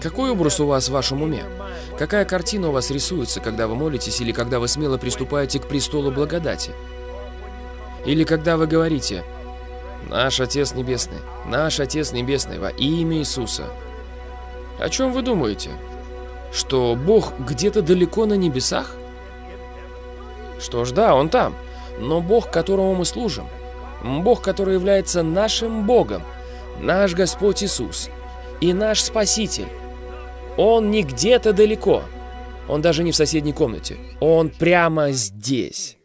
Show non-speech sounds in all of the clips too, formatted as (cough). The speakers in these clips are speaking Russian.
Какой образ у вас в вашем уме? Какая картина у вас рисуется, когда вы молитесь или когда вы смело приступаете к престолу благодати? Или когда вы говорите «Наш Отец Небесный, наш Отец Небесный, во имя Иисуса». О чем вы думаете? Что Бог где-то далеко на небесах? Что ж, да, Он там. Но Бог, которому мы служим, Бог, который является нашим Богом, наш Господь Иисус – и наш Спаситель. Он не где-то далеко. Он даже не в соседней комнате. Он прямо здесь.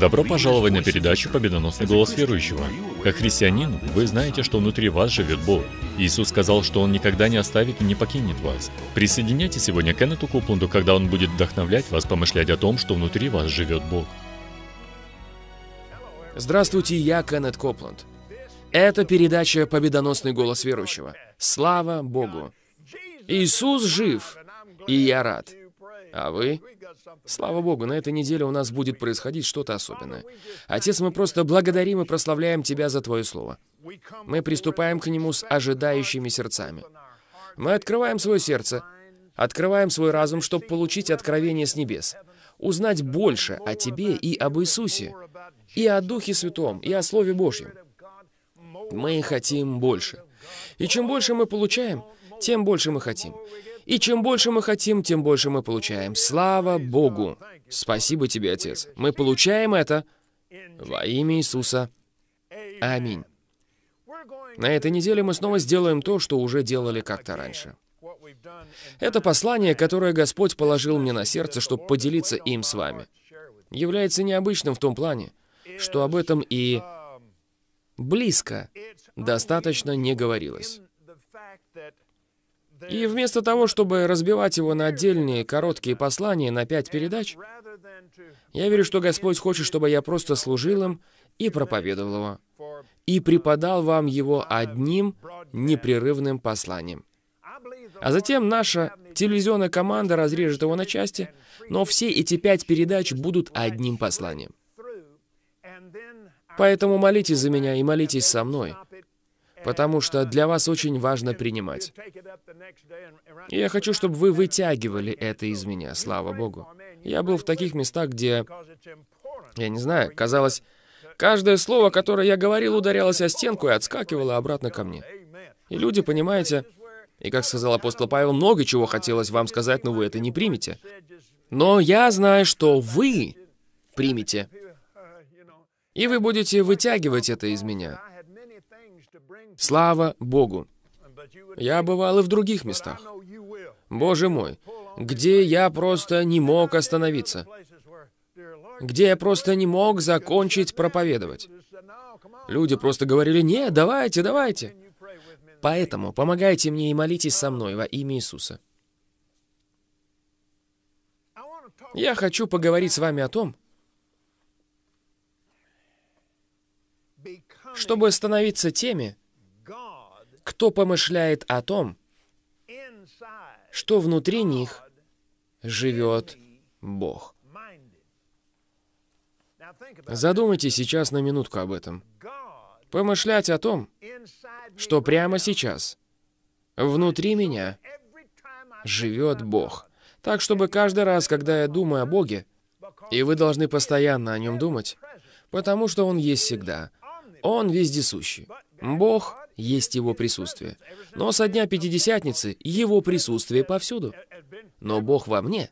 Добро пожаловать на передачу «Победоносный голос верующего». Как христианин, вы знаете, что внутри вас живет Бог. Иисус сказал, что Он никогда не оставит и не покинет вас. Присоединяйтесь сегодня к Кеннету Купланду, когда он будет вдохновлять вас помышлять о том, что внутри вас живет Бог. Здравствуйте, я Кеннет Копланд. Это передача «Победоносный голос верующего». Слава Богу! Иисус жив, и я рад. А вы? Слава Богу, на этой неделе у нас будет происходить что-то особенное. Отец, мы просто благодарим и прославляем Тебя за Твое Слово. Мы приступаем к Нему с ожидающими сердцами. Мы открываем свое сердце, открываем свой разум, чтобы получить откровение с небес, узнать больше о Тебе и об Иисусе, и о Духе Святом, и о Слове Божьем. Мы хотим больше. И чем больше мы получаем, тем больше мы хотим. И чем больше мы хотим, тем больше мы получаем. Слава Богу! Спасибо тебе, Отец. Мы получаем это во имя Иисуса. Аминь. На этой неделе мы снова сделаем то, что уже делали как-то раньше. Это послание, которое Господь положил мне на сердце, чтобы поделиться им с вами, является необычным в том плане, что об этом и близко достаточно не говорилось. И вместо того, чтобы разбивать его на отдельные короткие послания на пять передач, я верю, что Господь хочет, чтобы я просто служил им и проповедовал его, и преподал вам его одним непрерывным посланием. А затем наша телевизионная команда разрежет его на части, но все эти пять передач будут одним посланием. Поэтому молитесь за меня и молитесь со мной, потому что для вас очень важно принимать. И я хочу, чтобы вы вытягивали это из меня, слава Богу. Я был в таких местах, где, я не знаю, казалось, каждое слово, которое я говорил, ударялось о стенку и отскакивало обратно ко мне. И люди, понимаете, и как сказал апостол Павел, много чего хотелось вам сказать, но вы это не примете. Но я знаю, что вы примете. И вы будете вытягивать это из меня. Слава Богу! Я бывал и в других местах. Боже мой, где я просто не мог остановиться, где я просто не мог закончить проповедовать. Люди просто говорили, «Не, давайте, давайте». Поэтому помогайте мне и молитесь со мной во имя Иисуса. Я хочу поговорить с вами о том, чтобы становиться теми, кто помышляет о том, что внутри них живет Бог. Задумайтесь сейчас на минутку об этом. Помышлять о том, что прямо сейчас внутри меня живет Бог. Так, чтобы каждый раз, когда я думаю о Боге, и вы должны постоянно о Нем думать, потому что Он есть всегда. Он вездесущий. Бог есть Его присутствие. Но со дня Пятидесятницы Его присутствие повсюду. Но Бог во мне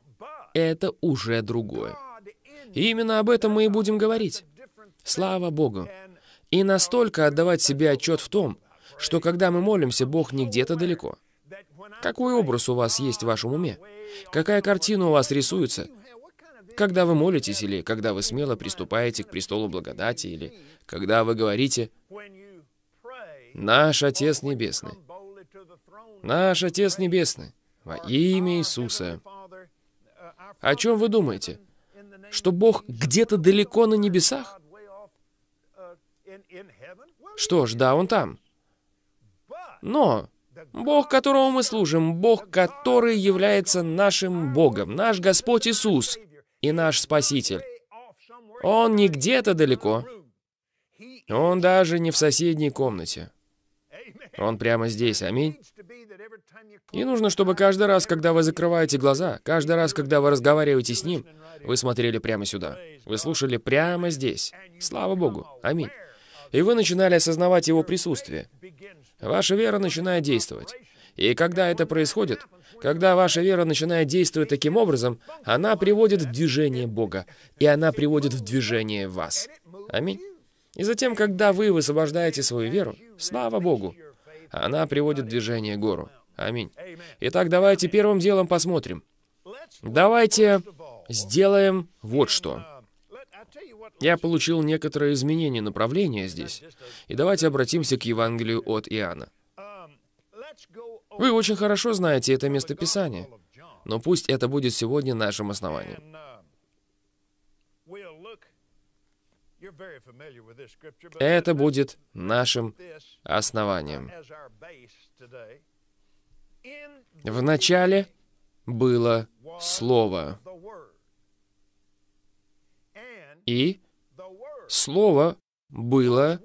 — это уже другое. И именно об этом мы и будем говорить. Слава Богу! И настолько отдавать себе отчет в том, что когда мы молимся, Бог не где-то далеко. Какой образ у вас есть в вашем уме? Какая картина у вас рисуется? Когда вы молитесь или когда вы смело приступаете к престолу благодати или когда вы говорите Наш Отец Небесный. Наш Отец Небесный. Во имя Иисуса. О чем вы думаете? Что Бог где-то далеко на небесах? Что ж, да, Он там. Но Бог, которого мы служим, Бог, который является нашим Богом, наш Господь Иисус и наш Спаситель. Он не где-то далеко. Он даже не в соседней комнате. Он прямо здесь, аминь. И нужно, чтобы каждый раз, когда вы закрываете глаза, каждый раз, когда вы разговариваете с Ним, вы смотрели прямо сюда. Вы слушали прямо здесь. Слава Богу. Аминь. И вы начинали осознавать Его присутствие. Ваша вера начинает действовать. И когда это происходит, когда ваша вера начинает действовать таким образом, она приводит в движение Бога, и она приводит в движение вас. Аминь. И затем, когда вы высвобождаете свою веру, слава Богу, она приводит движение гору. Аминь. Итак, давайте первым делом посмотрим. Давайте сделаем вот что. Я получил некоторое изменение направления здесь. И давайте обратимся к Евангелию от Иоанна. Вы очень хорошо знаете это местописание, но пусть это будет сегодня нашим основанием. Это будет нашим основанием. В начале было Слово. И Слово было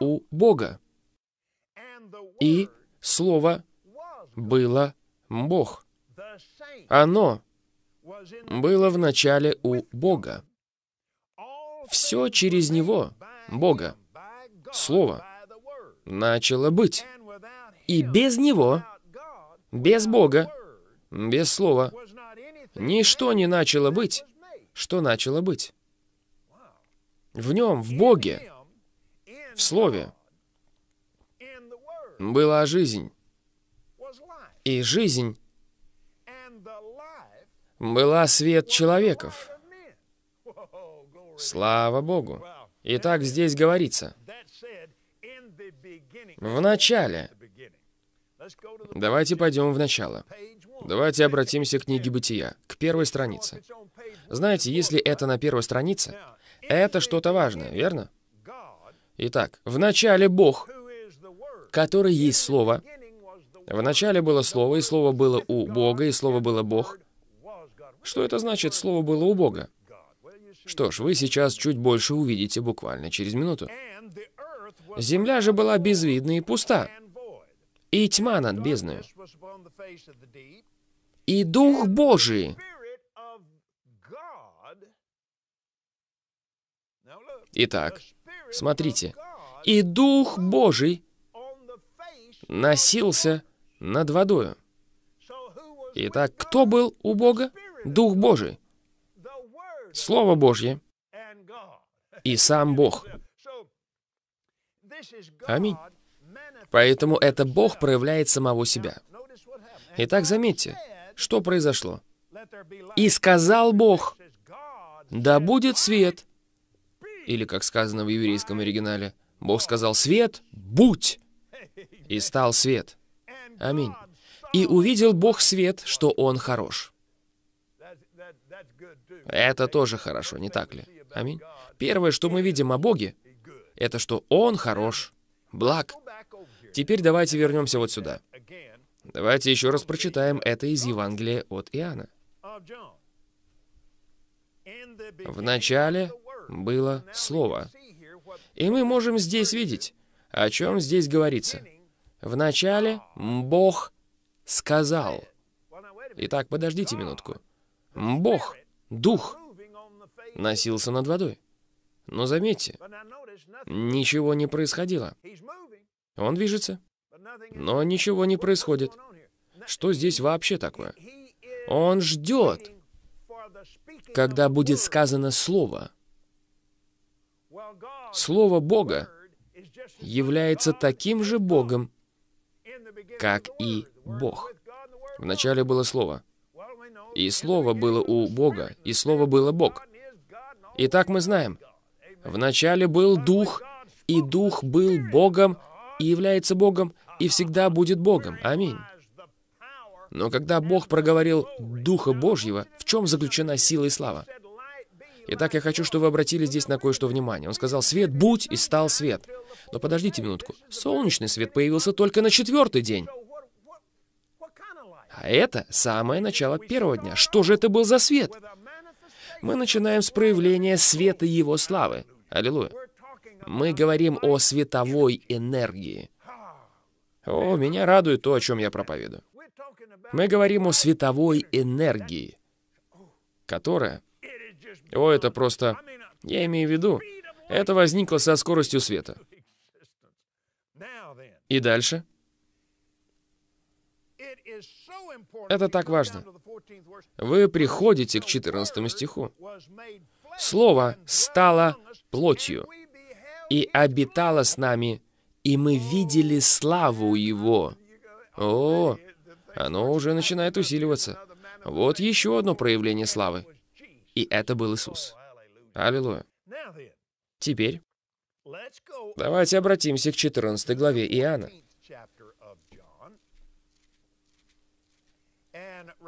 у Бога. И Слово было Бог. Оно было в начале у Бога. Все через Него, Бога, Слово, начало быть. И без Него, без Бога, без Слова, ничто не начало быть, что начало быть. В Нем, в Боге, в Слове была жизнь. И жизнь была свет человеков. Слава Богу. Итак, здесь говорится. В начале. Давайте пойдем в начало. Давайте обратимся к книге Бытия, к первой странице. Знаете, если это на первой странице, это что-то важное, верно? Итак, в начале Бог, который есть Слово. В начале было Слово, и Слово было у Бога, и Слово было Бог. Что это значит «Слово было у Бога»? Что ж, вы сейчас чуть больше увидите буквально через минуту. Земля же была безвидна и пуста, и тьма над бездною. И Дух Божий Итак, смотрите. «И Дух Божий носился над водою». Итак, кто был у Бога? Дух Божий. Слово Божье и сам Бог. Аминь. Поэтому это Бог проявляет самого себя. Итак, заметьте, что произошло. «И сказал Бог, да будет свет». Или, как сказано в еврейском оригинале, Бог сказал «свет, будь!» И стал свет. Аминь. «И увидел Бог свет, что он хорош». Это тоже хорошо, не так ли? Аминь. Первое, что мы видим о Боге, это что Он хорош, благ. Теперь давайте вернемся вот сюда. Давайте еще раз прочитаем это из Евангелия от Иоанна. В начале было Слово. И мы можем здесь видеть, о чем здесь говорится. В начале Бог сказал. Итак, подождите минутку. Бог Дух носился над водой. Но заметьте, ничего не происходило. Он движется, но ничего не происходит. Что здесь вообще такое? Он ждет, когда будет сказано слово. Слово Бога является таким же Богом, как и Бог. Вначале было слово, и Слово было у Бога, и Слово было Бог. Итак, мы знаем, вначале был Дух, и Дух был Богом, и является Богом, и всегда будет Богом. Аминь. Но когда Бог проговорил Духа Божьего, в чем заключена сила и слава? Итак, я хочу, чтобы вы обратили здесь на кое-что внимание. Он сказал «Свет, будь!» и стал свет. Но подождите минутку. Солнечный свет появился только на четвертый день. Это самое начало первого дня. Что же это был за свет? Мы начинаем с проявления света Его славы. Аллилуйя. Мы говорим о световой энергии. О, меня радует то, о чем я проповедую. Мы говорим о световой энергии, которая... О, это просто... Я имею в виду, это возникло со скоростью света. И дальше? Это так важно. Вы приходите к 14 стиху. Слово стало плотью и обитало с нами, и мы видели славу Его. О, оно уже начинает усиливаться. Вот еще одно проявление славы. И это был Иисус. Аллилуйя. Теперь давайте обратимся к 14 главе Иоанна.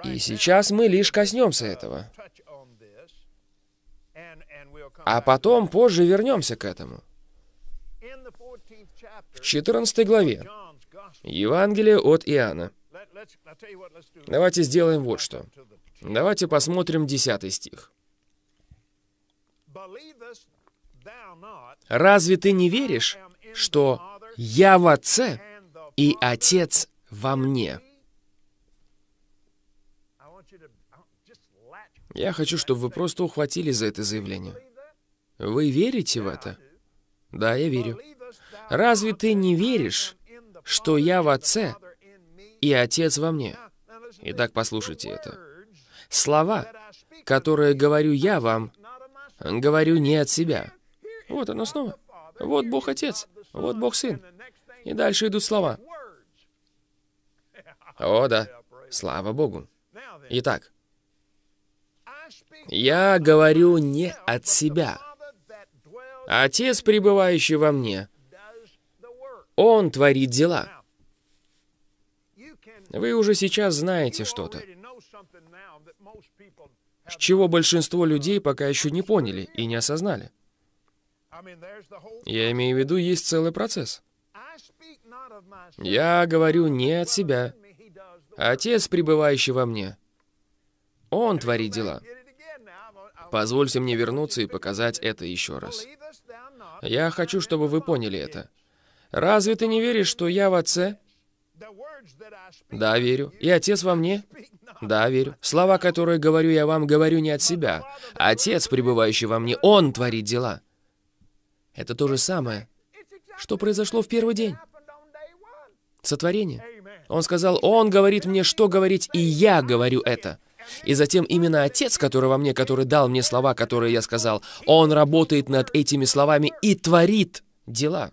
И сейчас мы лишь коснемся этого. А потом позже вернемся к этому. В 14 главе Евангелия от Иоанна. Давайте сделаем вот что. Давайте посмотрим 10 стих. «Разве ты не веришь, что я в Отце и Отец во мне?» Я хочу, чтобы вы просто ухватили за это заявление. Вы верите в это? Да, я верю. Разве ты не веришь, что я в Отце и Отец во мне? Итак, послушайте это. Слова, которые говорю я вам, говорю не от себя. Вот оно снова. Вот Бог Отец, вот Бог Сын. И дальше идут слова. О, да. Слава Богу. Итак, я говорю не от себя. Отец, пребывающий во мне, Он творит дела. Вы уже сейчас знаете что-то, с чего большинство людей пока еще не поняли и не осознали. Я имею в виду, есть целый процесс. Я говорю не от себя. Отец, пребывающий во мне, Он творит дела. Позвольте мне вернуться и показать это еще раз. Я хочу, чтобы вы поняли это. Разве ты не веришь, что я в Отце? Да, верю. И Отец во мне? Да, верю. Слова, которые говорю я вам, говорю не от себя. Отец, пребывающий во мне, Он творит дела. Это то же самое, что произошло в первый день. Сотворение. Он сказал, Он говорит мне, что говорить, и я говорю это. И затем именно Отец, который во мне, который дал мне слова, которые я сказал, Он работает над этими словами и творит дела.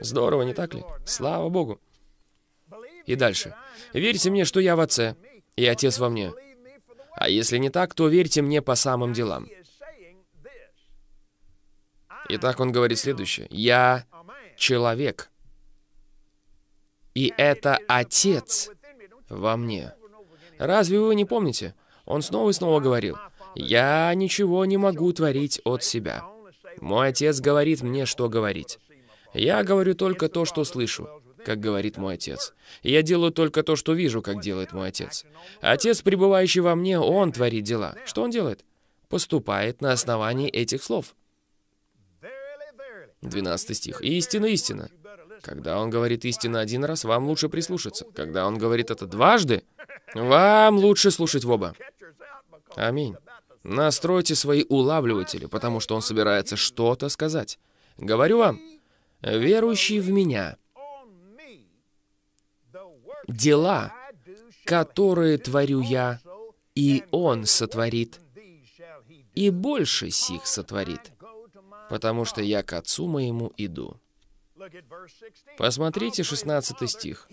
Здорово, не так ли? Слава Богу. И дальше. Верьте мне, что я в Отце, и Отец во мне. А если не так, то верьте мне по самым делам. Итак, он говорит следующее. Я человек. И это Отец во мне. Разве вы не помните? Он снова и снова говорил, «Я ничего не могу творить от себя. Мой отец говорит мне, что говорить. Я говорю только то, что слышу, как говорит мой отец. Я делаю только то, что вижу, как делает мой отец. Отец, пребывающий во мне, он творит дела. Что он делает? Поступает на основании этих слов». 12 стих. «Истина, истина». Когда он говорит истина один раз, вам лучше прислушаться. Когда он говорит это дважды, вам лучше слушать в оба. Аминь. Настройте свои улавливатели, потому что он собирается что-то сказать. Говорю вам, верующий в меня, дела, которые творю я, и он сотворит, и больше сих сотворит, потому что я к отцу моему иду. Посмотрите 16 стих.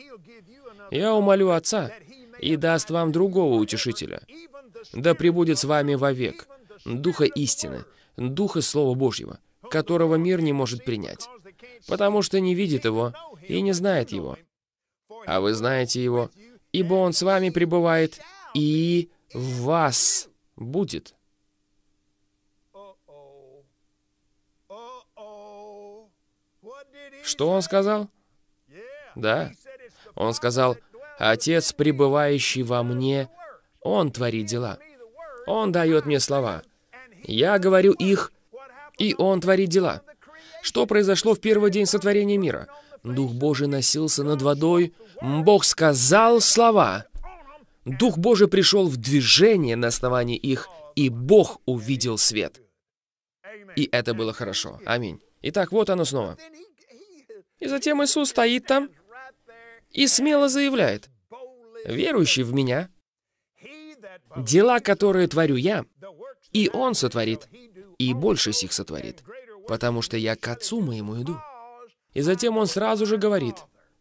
«Я умолю Отца, и даст вам другого утешителя. Да пребудет с вами вовек, Духа истины, Духа Слова Божьего, которого мир не может принять, потому что не видит его и не знает его. А вы знаете его, ибо он с вами пребывает и в вас будет. Что он сказал? Да. Он сказал, Отец, пребывающий во мне, Он творит дела. Он дает мне слова. Я говорю их, и Он творит дела. Что произошло в первый день сотворения мира? Дух Божий носился над водой. Бог сказал слова. Дух Божий пришел в движение на основании их, и Бог увидел свет. И это было хорошо. Аминь. Итак, вот оно снова. И затем Иисус стоит там и смело заявляет, верующий в меня, дела, которые творю я, и он сотворит, и больше сих сотворит, потому что я к отцу моему иду. И затем он сразу же говорит,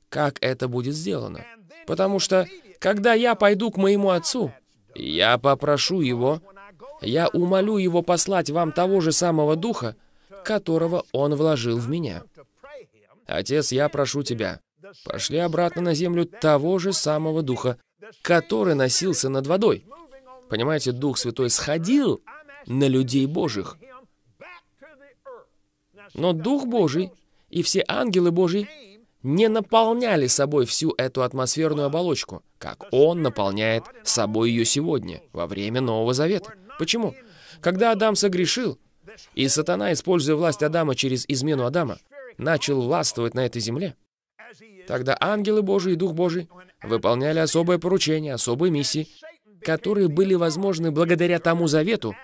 как это будет сделано. Потому что, когда я пойду к моему отцу, я попрошу его, я умолю его послать вам того же самого духа, которого он вложил в меня. Отец, я прошу тебя, пошли обратно на землю того же самого Духа, который носился над водой. Понимаете, Дух Святой сходил на людей Божьих. Но Дух Божий и все ангелы Божьи не наполняли собой всю эту атмосферную оболочку, как Он наполняет собой ее сегодня, во время Нового Завета. Почему? Когда Адам согрешил, и сатана, используя власть Адама через измену Адама, начал властвовать на этой земле, Тогда ангелы Божии и Дух Божий выполняли особое поручение, особые миссии, которые были возможны благодаря тому завету,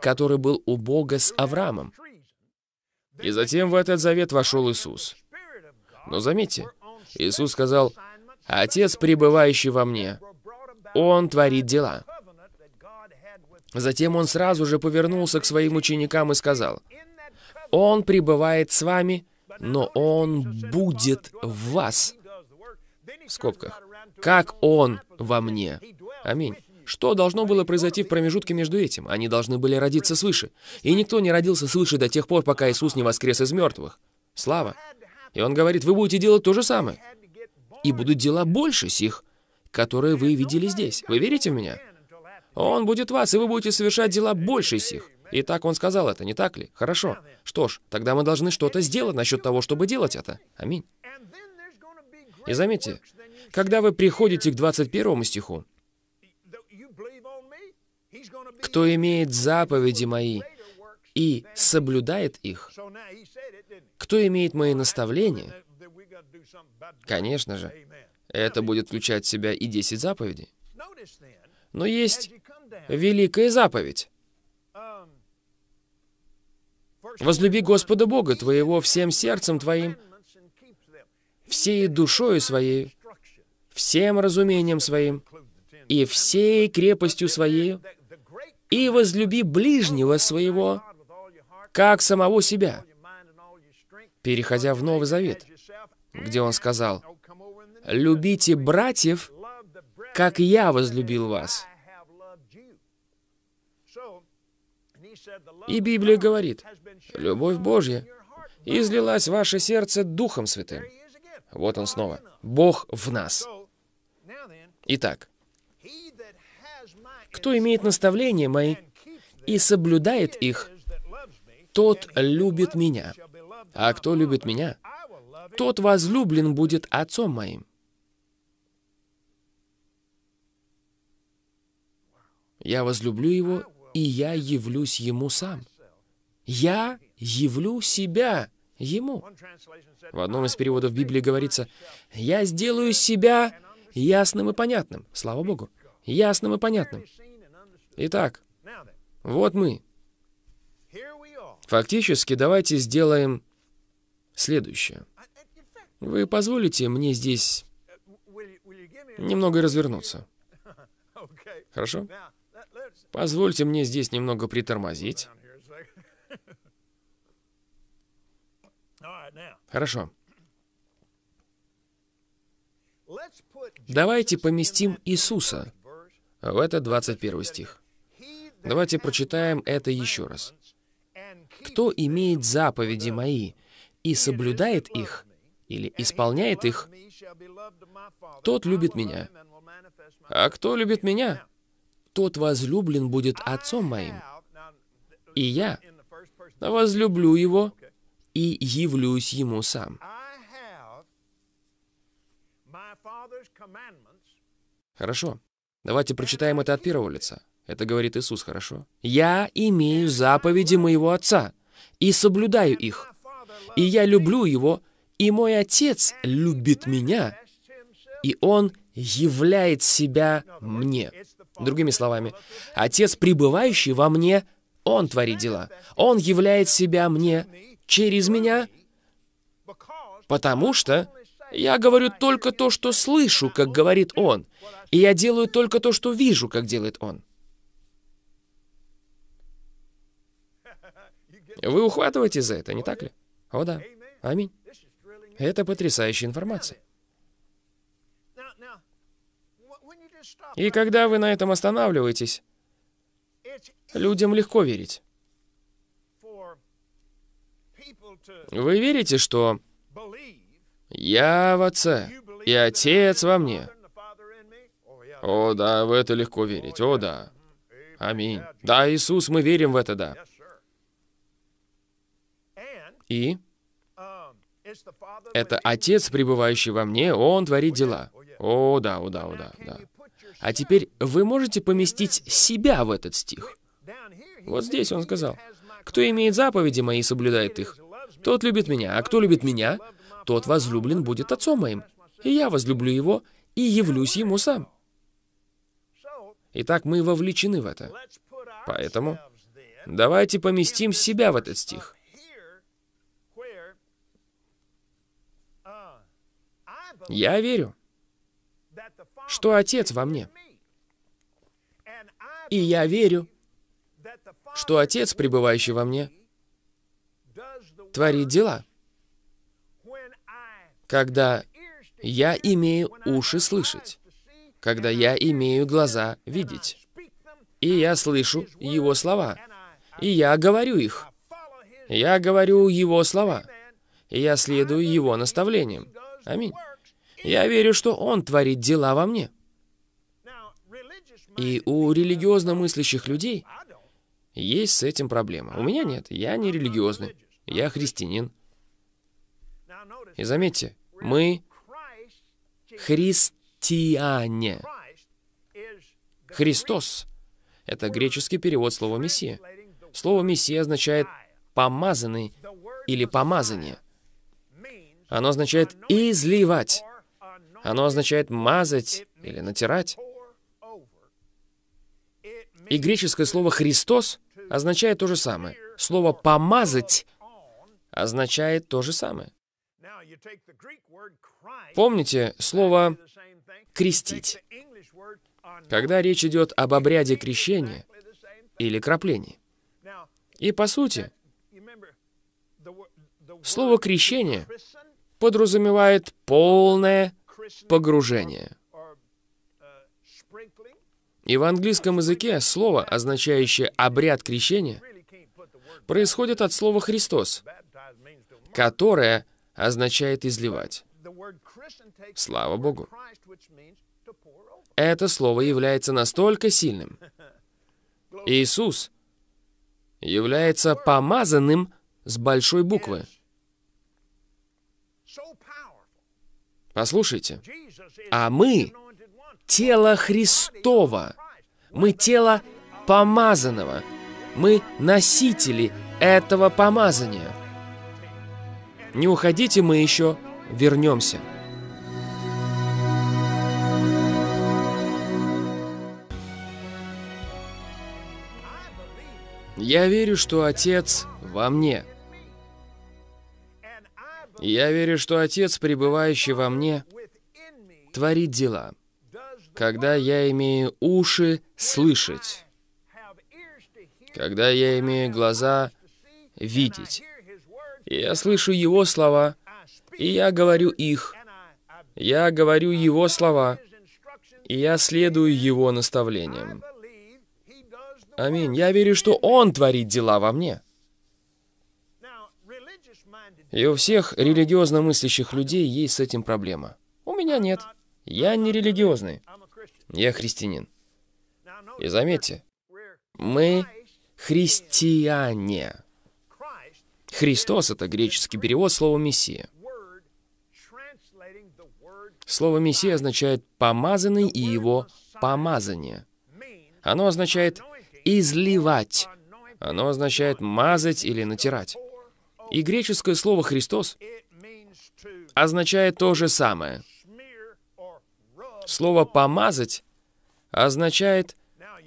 который был у Бога с Авраамом. И затем в этот завет вошел Иисус. Но заметьте, Иисус сказал, «Отец, пребывающий во мне, Он творит дела». Затем Он сразу же повернулся к Своим ученикам и сказал, «Он пребывает с вами, — но Он будет в вас. В скобках. Как Он во мне. Аминь. Что должно было произойти в промежутке между этим? Они должны были родиться свыше. И никто не родился свыше до тех пор, пока Иисус не воскрес из мертвых. Слава. И он говорит, вы будете делать то же самое. И будут дела больше сих, которые вы видели здесь. Вы верите в меня? Он будет вас, и вы будете совершать дела больше сих. И так он сказал это, не так ли? Хорошо. Что ж, тогда мы должны что-то сделать насчет того, чтобы делать это. Аминь. И заметьте, когда вы приходите к 21 стиху, «Кто имеет заповеди мои и соблюдает их, кто имеет мои наставления, конечно же, это будет включать в себя и 10 заповедей. Но есть великая заповедь. Возлюби Господа Бога твоего всем сердцем твоим, всей душою своей, всем разумением своим и всей крепостью своей, и возлюби ближнего своего, как самого себя, переходя в Новый Завет, где он сказал, «Любите братьев, как я возлюбил вас». И Библия говорит, любовь Божья, излилась в ваше сердце Духом Святым. Вот он снова. Бог в нас. Итак, кто имеет наставления мои и соблюдает их, тот любит меня. А кто любит меня, тот возлюблен будет отцом моим. Я возлюблю его, и я явлюсь ему сам. «Я явлю себя ему». В одном из переводов Библии говорится «Я сделаю себя ясным и понятным». Слава Богу. Ясным и понятным. Итак, вот мы. Фактически, давайте сделаем следующее. Вы позволите мне здесь немного развернуться? Хорошо? Позвольте мне здесь немного притормозить. Хорошо. Давайте поместим Иисуса в этот 21 стих. Давайте прочитаем это еще раз. «Кто имеет заповеди мои и соблюдает их, или исполняет их, тот любит меня. А кто любит меня, тот возлюблен будет отцом моим. И я возлюблю его и явлюсь ему сам. Хорошо. Давайте прочитаем это от первого лица. Это говорит Иисус, хорошо? «Я имею заповеди моего Отца и соблюдаю их. И я люблю Его, и мой Отец любит меня, и Он являет себя мне». Другими словами, Отец, пребывающий во мне, Он творит дела. Он являет себя мне, через меня, потому что я говорю только то, что слышу, как говорит он, и я делаю только то, что вижу, как делает он. Вы ухватываете за это, не так ли? О да. Аминь. Это потрясающая информация. И когда вы на этом останавливаетесь, людям легко верить. Вы верите, что я в Отце, и Отец во мне? О, да, в это легко верить. О, да. Аминь. Да, Иисус, мы верим в это, да. И это Отец, пребывающий во мне, Он творит дела. О, да, о, да, о, да, да. А теперь вы можете поместить себя в этот стих? Вот здесь он сказал, «Кто имеет заповеди мои и соблюдает их, тот любит меня, а кто любит меня, тот возлюблен будет отцом моим. И я возлюблю его и явлюсь ему сам. Итак, мы вовлечены в это. Поэтому давайте поместим себя в этот стих. Я верю, что Отец во мне. И я верю, что Отец, пребывающий во мне, творит дела. Когда я имею уши слышать, когда я имею глаза видеть, и я слышу Его слова, и я говорю их. Я говорю Его слова, и я следую Его наставлениям. Аминь. Я верю, что Он творит дела во мне. И у религиозно мыслящих людей есть с этим проблема. У меня нет, я не религиозный. Я христианин. И заметьте, мы христиане. Христос — это греческий перевод слова «мессия». Слово «мессия» означает «помазанный» или «помазание». Оно означает «изливать». Оно означает «мазать» или «натирать». И греческое слово «христос» означает то же самое. Слово «помазать» означает то же самое. Помните слово «крестить», когда речь идет об обряде крещения или кроплении. И по сути, слово «крещение» подразумевает полное погружение. Uh, И в английском языке слово, означающее «обряд крещения», происходит от слова «Христос», которое означает «изливать». Слава Богу! Это слово является настолько сильным. Иисус является помазанным с большой буквы. Послушайте, а мы — тело Христова, мы — тело помазанного, мы — носители этого помазания. Не уходите, мы еще вернемся. Я верю, что Отец во мне. Я верю, что Отец, пребывающий во мне, творит дела. Когда я имею уши слышать, когда я имею глаза видеть, я слышу его слова, и я говорю их. Я говорю его слова, и я следую его наставлениям. Аминь. Я верю, что он творит дела во мне. И у всех религиозно мыслящих людей есть с этим проблема. У меня нет. Я не религиозный. Я христианин. И заметьте, мы христиане. Христос — это греческий перевод слова «мессия». Слово «мессия» означает «помазанный» и его «помазание». Оно означает «изливать». Оно означает «мазать» или «натирать». И греческое слово «Христос» означает то же самое. Слово «помазать» означает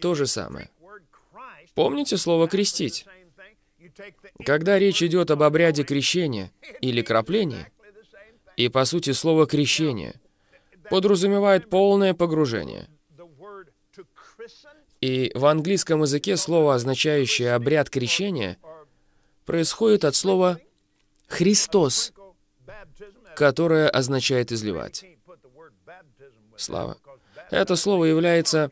то же самое. Помните слово «крестить»? Когда речь идет об обряде крещения или кроплении, и по сути слово «крещение» подразумевает полное погружение. И в английском языке слово, означающее «обряд крещения», происходит от слова «Христос», которое означает «изливать». Слава. Это слово является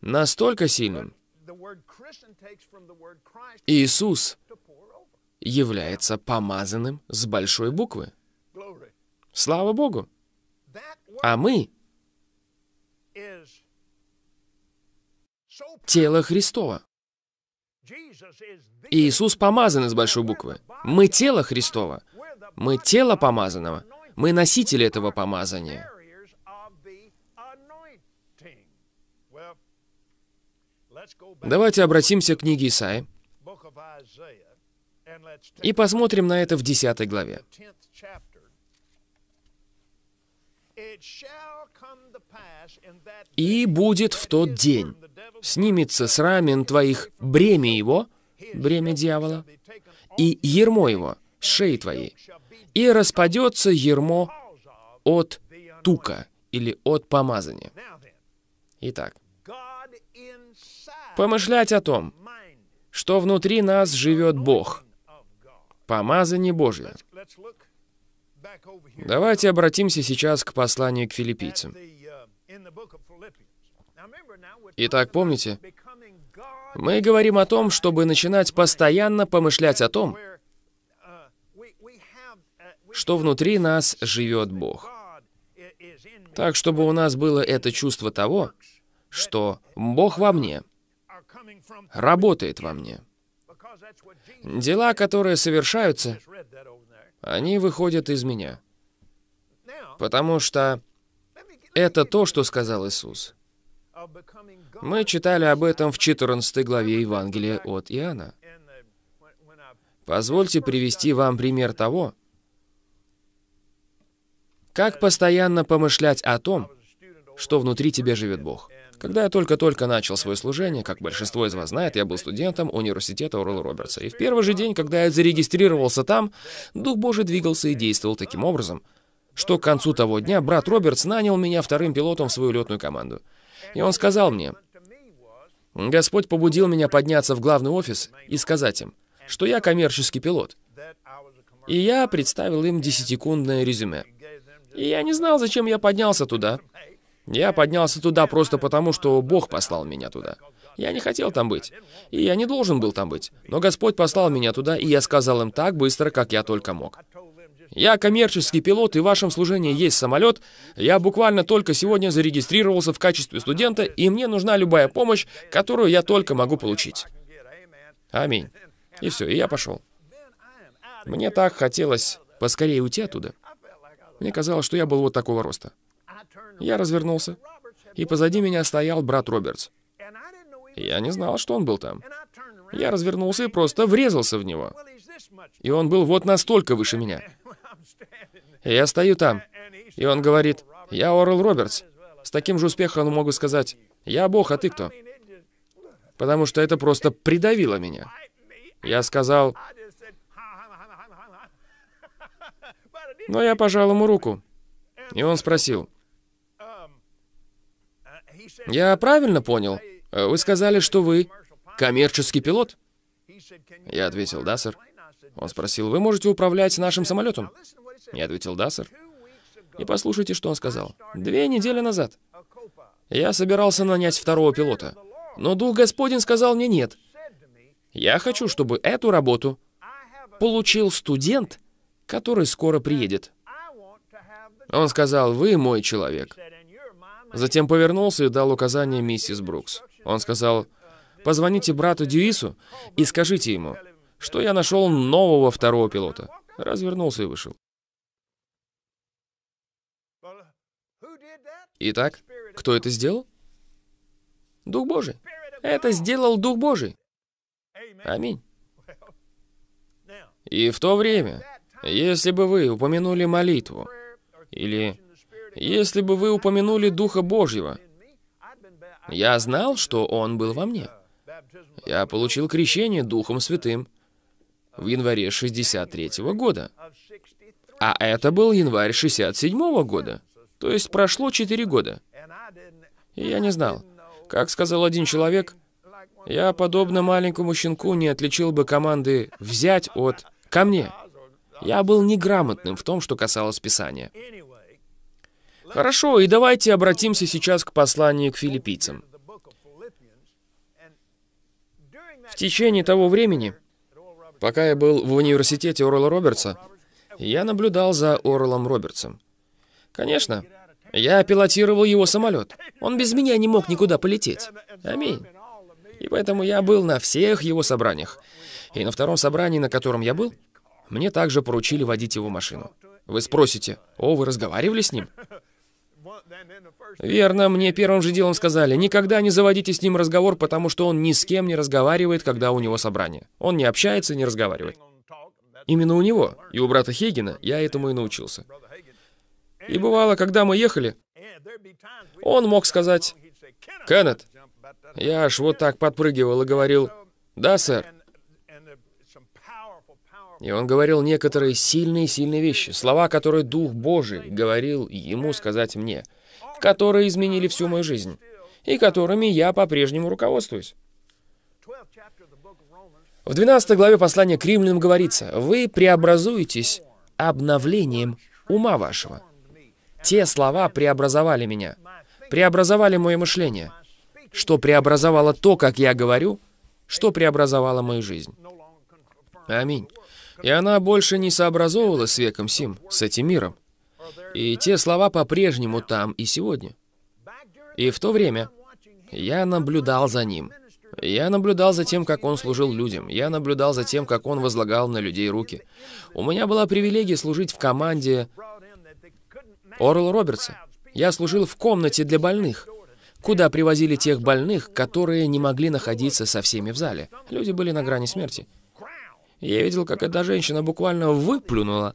настолько сильным, Иисус является помазанным с большой буквы. Слава Богу! А мы — тело Христова. Иисус помазан с большой буквы. Мы тело Христова. Мы тело помазанного. Мы носители этого помазания. Давайте обратимся к книге Исаи и посмотрим на это в 10 главе. «И будет в тот день, снимется с рамен твоих бремя его, бремя дьявола, и ермо его, шеи твои, и распадется ермо от тука или от помазания». Итак, Помышлять о том, что внутри нас живет Бог. Помазание Божье. Давайте обратимся сейчас к посланию к филиппийцам. Итак, помните, мы говорим о том, чтобы начинать постоянно помышлять о том, что внутри нас живет Бог. Так, чтобы у нас было это чувство того, что Бог во мне — работает во мне. Дела, которые совершаются, они выходят из меня. Потому что это то, что сказал Иисус. Мы читали об этом в 14 главе Евангелия от Иоанна. Позвольте привести вам пример того, как постоянно помышлять о том, что внутри тебя живет Бог. Когда я только-только начал свое служение, как большинство из вас знает, я был студентом университета Урла Робертса. И в первый же день, когда я зарегистрировался там, Дух Божий двигался и действовал таким образом, что к концу того дня брат Робертс нанял меня вторым пилотом в свою летную команду. И он сказал мне, Господь побудил меня подняться в главный офис и сказать им, что я коммерческий пилот. И я представил им десятикундное резюме. И я не знал, зачем я поднялся туда. Я поднялся туда просто потому, что Бог послал меня туда. Я не хотел там быть, и я не должен был там быть. Но Господь послал меня туда, и я сказал им так быстро, как я только мог. Я коммерческий пилот, и в вашем служении есть самолет. Я буквально только сегодня зарегистрировался в качестве студента, и мне нужна любая помощь, которую я только могу получить. Аминь. И все, и я пошел. Мне так хотелось поскорее уйти оттуда. Мне казалось, что я был вот такого роста. Я развернулся, и позади меня стоял брат Робертс. Я не знал, что он был там. Я развернулся и просто врезался в него. И он был вот настолько выше меня. И я стою там, и он говорит, «Я Орел Робертс». С таким же успехом он мог сказать, «Я Бог, а ты кто?» Потому что это просто придавило меня. Я сказал... Но я пожал ему руку. И он спросил, я правильно понял? Э, вы сказали, что вы коммерческий пилот? Я ответил, да, сэр. Он спросил, вы можете управлять нашим самолетом? Я ответил, да, сэр. И послушайте, что он сказал. Две недели назад я собирался нанять второго пилота, но Дух Господень сказал мне нет. Я хочу, чтобы эту работу получил студент, который скоро приедет. Он сказал, вы мой человек. Затем повернулся и дал указание миссис Брукс. Он сказал, «Позвоните брату Дьюису и скажите ему, что я нашел нового второго пилота». Развернулся и вышел. Итак, кто это сделал? Дух Божий. Это сделал Дух Божий. Аминь. И в то время, если бы вы упомянули молитву или если бы вы упомянули Духа Божьего. Я знал, что Он был во мне. Я получил крещение Духом Святым в январе 63 -го года. А это был январь 67 -го года. То есть прошло 4 года. И я не знал. Как сказал один человек, я, подобно маленькому щенку, не отличил бы команды «взять» от «ко мне». Я был неграмотным в том, что касалось Писания. Хорошо, и давайте обратимся сейчас к посланию к филиппийцам. В течение того времени, пока я был в университете Орла Робертса, я наблюдал за Орлом Робертсом. Конечно, я пилотировал его самолет. Он без меня не мог никуда полететь. Аминь. И поэтому я был на всех его собраниях. И на втором собрании, на котором я был, мне также поручили водить его машину. Вы спросите, «О, вы разговаривали с ним?» Верно, мне первым же делом сказали, никогда не заводите с ним разговор, потому что он ни с кем не разговаривает, когда у него собрание. Он не общается и не разговаривает. Именно у него и у брата Хейгена я этому и научился. И бывало, когда мы ехали, он мог сказать, «Кеннет!» Я аж вот так подпрыгивал и говорил, «Да, сэр». И он говорил некоторые сильные-сильные вещи, слова, которые Дух Божий говорил ему сказать мне, которые изменили всю мою жизнь, и которыми я по-прежнему руководствуюсь. В 12 главе послания к римлянам говорится, «Вы преобразуетесь обновлением ума вашего». Те слова преобразовали меня, преобразовали мое мышление, что преобразовало то, как я говорю, что преобразовало мою жизнь. Аминь. И она больше не сообразовывала с веком Сим, с этим миром. И те слова по-прежнему там и сегодня. И в то время я наблюдал за ним. Я наблюдал за тем, как он служил людям. Я наблюдал за тем, как он возлагал на людей руки. У меня была привилегия служить в команде Орла Робертса. Я служил в комнате для больных, куда привозили тех больных, которые не могли находиться со всеми в зале. Люди были на грани смерти. Я видел, как эта женщина буквально выплюнула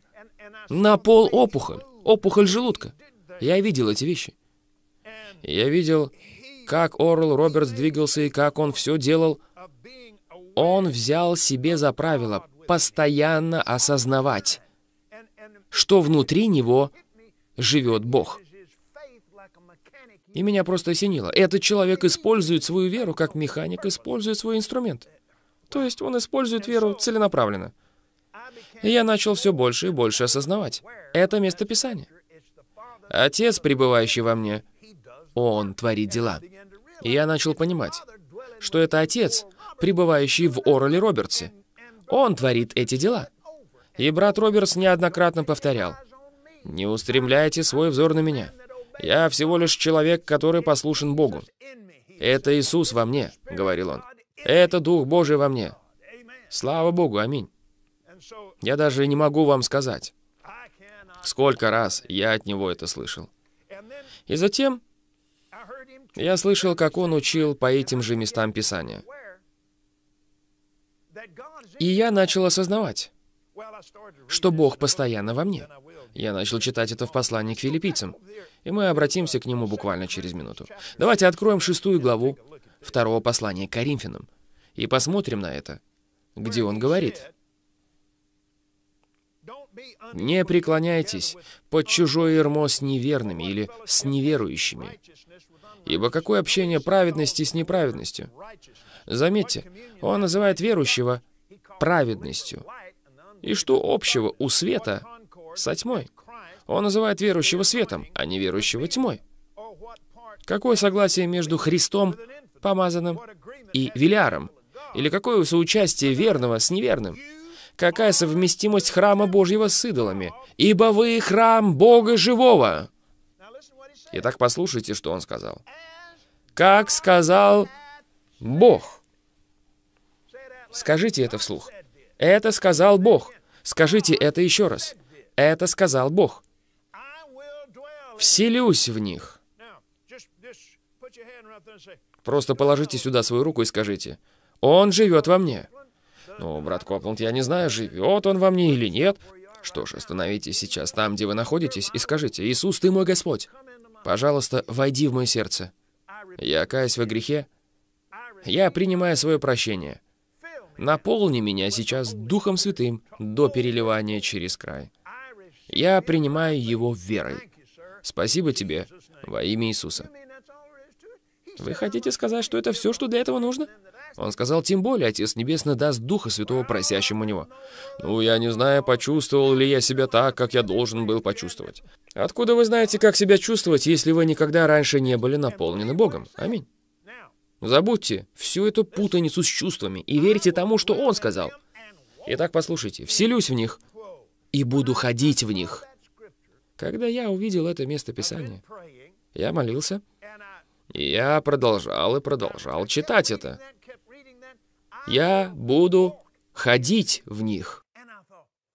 на пол опухоль, опухоль желудка. Я видел эти вещи. Я видел, как Орл Робертс двигался и как он все делал. Он взял себе за правило постоянно осознавать, что внутри него живет Бог. И меня просто осенило. Этот человек использует свою веру, как механик использует свой инструмент. То есть он использует веру целенаправленно. И я начал все больше и больше осознавать. Это место Писания. Отец, пребывающий во мне, он творит дела. И я начал понимать, что это отец, пребывающий в Ороле Робертсе. Он творит эти дела. И брат Робертс неоднократно повторял, «Не устремляйте свой взор на меня. Я всего лишь человек, который послушен Богу. Это Иисус во мне», — говорил он. Это Дух Божий во мне. Слава Богу, аминь. Я даже не могу вам сказать, сколько раз я от него это слышал. И затем я слышал, как он учил по этим же местам Писания. И я начал осознавать, что Бог постоянно во мне. Я начал читать это в послании к филиппийцам, и мы обратимся к нему буквально через минуту. Давайте откроем шестую главу второго послания к Коринфянам и посмотрим на это, где он говорит. «Не преклоняйтесь под чужое ермо с неверными или с неверующими, ибо какое общение праведности с неправедностью?» Заметьте, он называет верующего праведностью. И что общего у света со тьмой? Он называет верующего светом, а неверующего тьмой. Какое согласие между Христом, помазанным, и Велиаром? Или какое соучастие верного с неверным? Какая совместимость храма Божьего с идолами? Ибо вы храм Бога Живого! Итак, послушайте, что он сказал. Как сказал Бог. Скажите это вслух. Это сказал Бог. Скажите это еще раз. Это сказал Бог. Вселюсь в них Просто положите сюда свою руку и скажите, «Он живет во мне». «Ну, брат Копланд, я не знаю, живет он во мне или нет». Что ж, остановитесь сейчас там, где вы находитесь, и скажите, «Иисус, ты мой Господь! Пожалуйста, войди в мое сердце. Я каюсь во грехе. Я принимаю свое прощение. Наполни меня сейчас Духом Святым до переливания через край. Я принимаю его верой. Спасибо тебе во имя Иисуса». Вы хотите сказать, что это все, что для этого нужно? Он сказал, тем более Отец Небесный даст Духа Святого просящему него. Ну, я не знаю, почувствовал ли я себя так, как я должен был почувствовать. Откуда вы знаете, как себя чувствовать, если вы никогда раньше не были наполнены Богом? Аминь. Забудьте всю эту путаницу с чувствами и верьте тому, что Он сказал. Итак, послушайте, вселюсь в них и буду ходить в них. Когда я увидел это место Писания, я молился, я продолжал и продолжал читать это. Я буду ходить в них.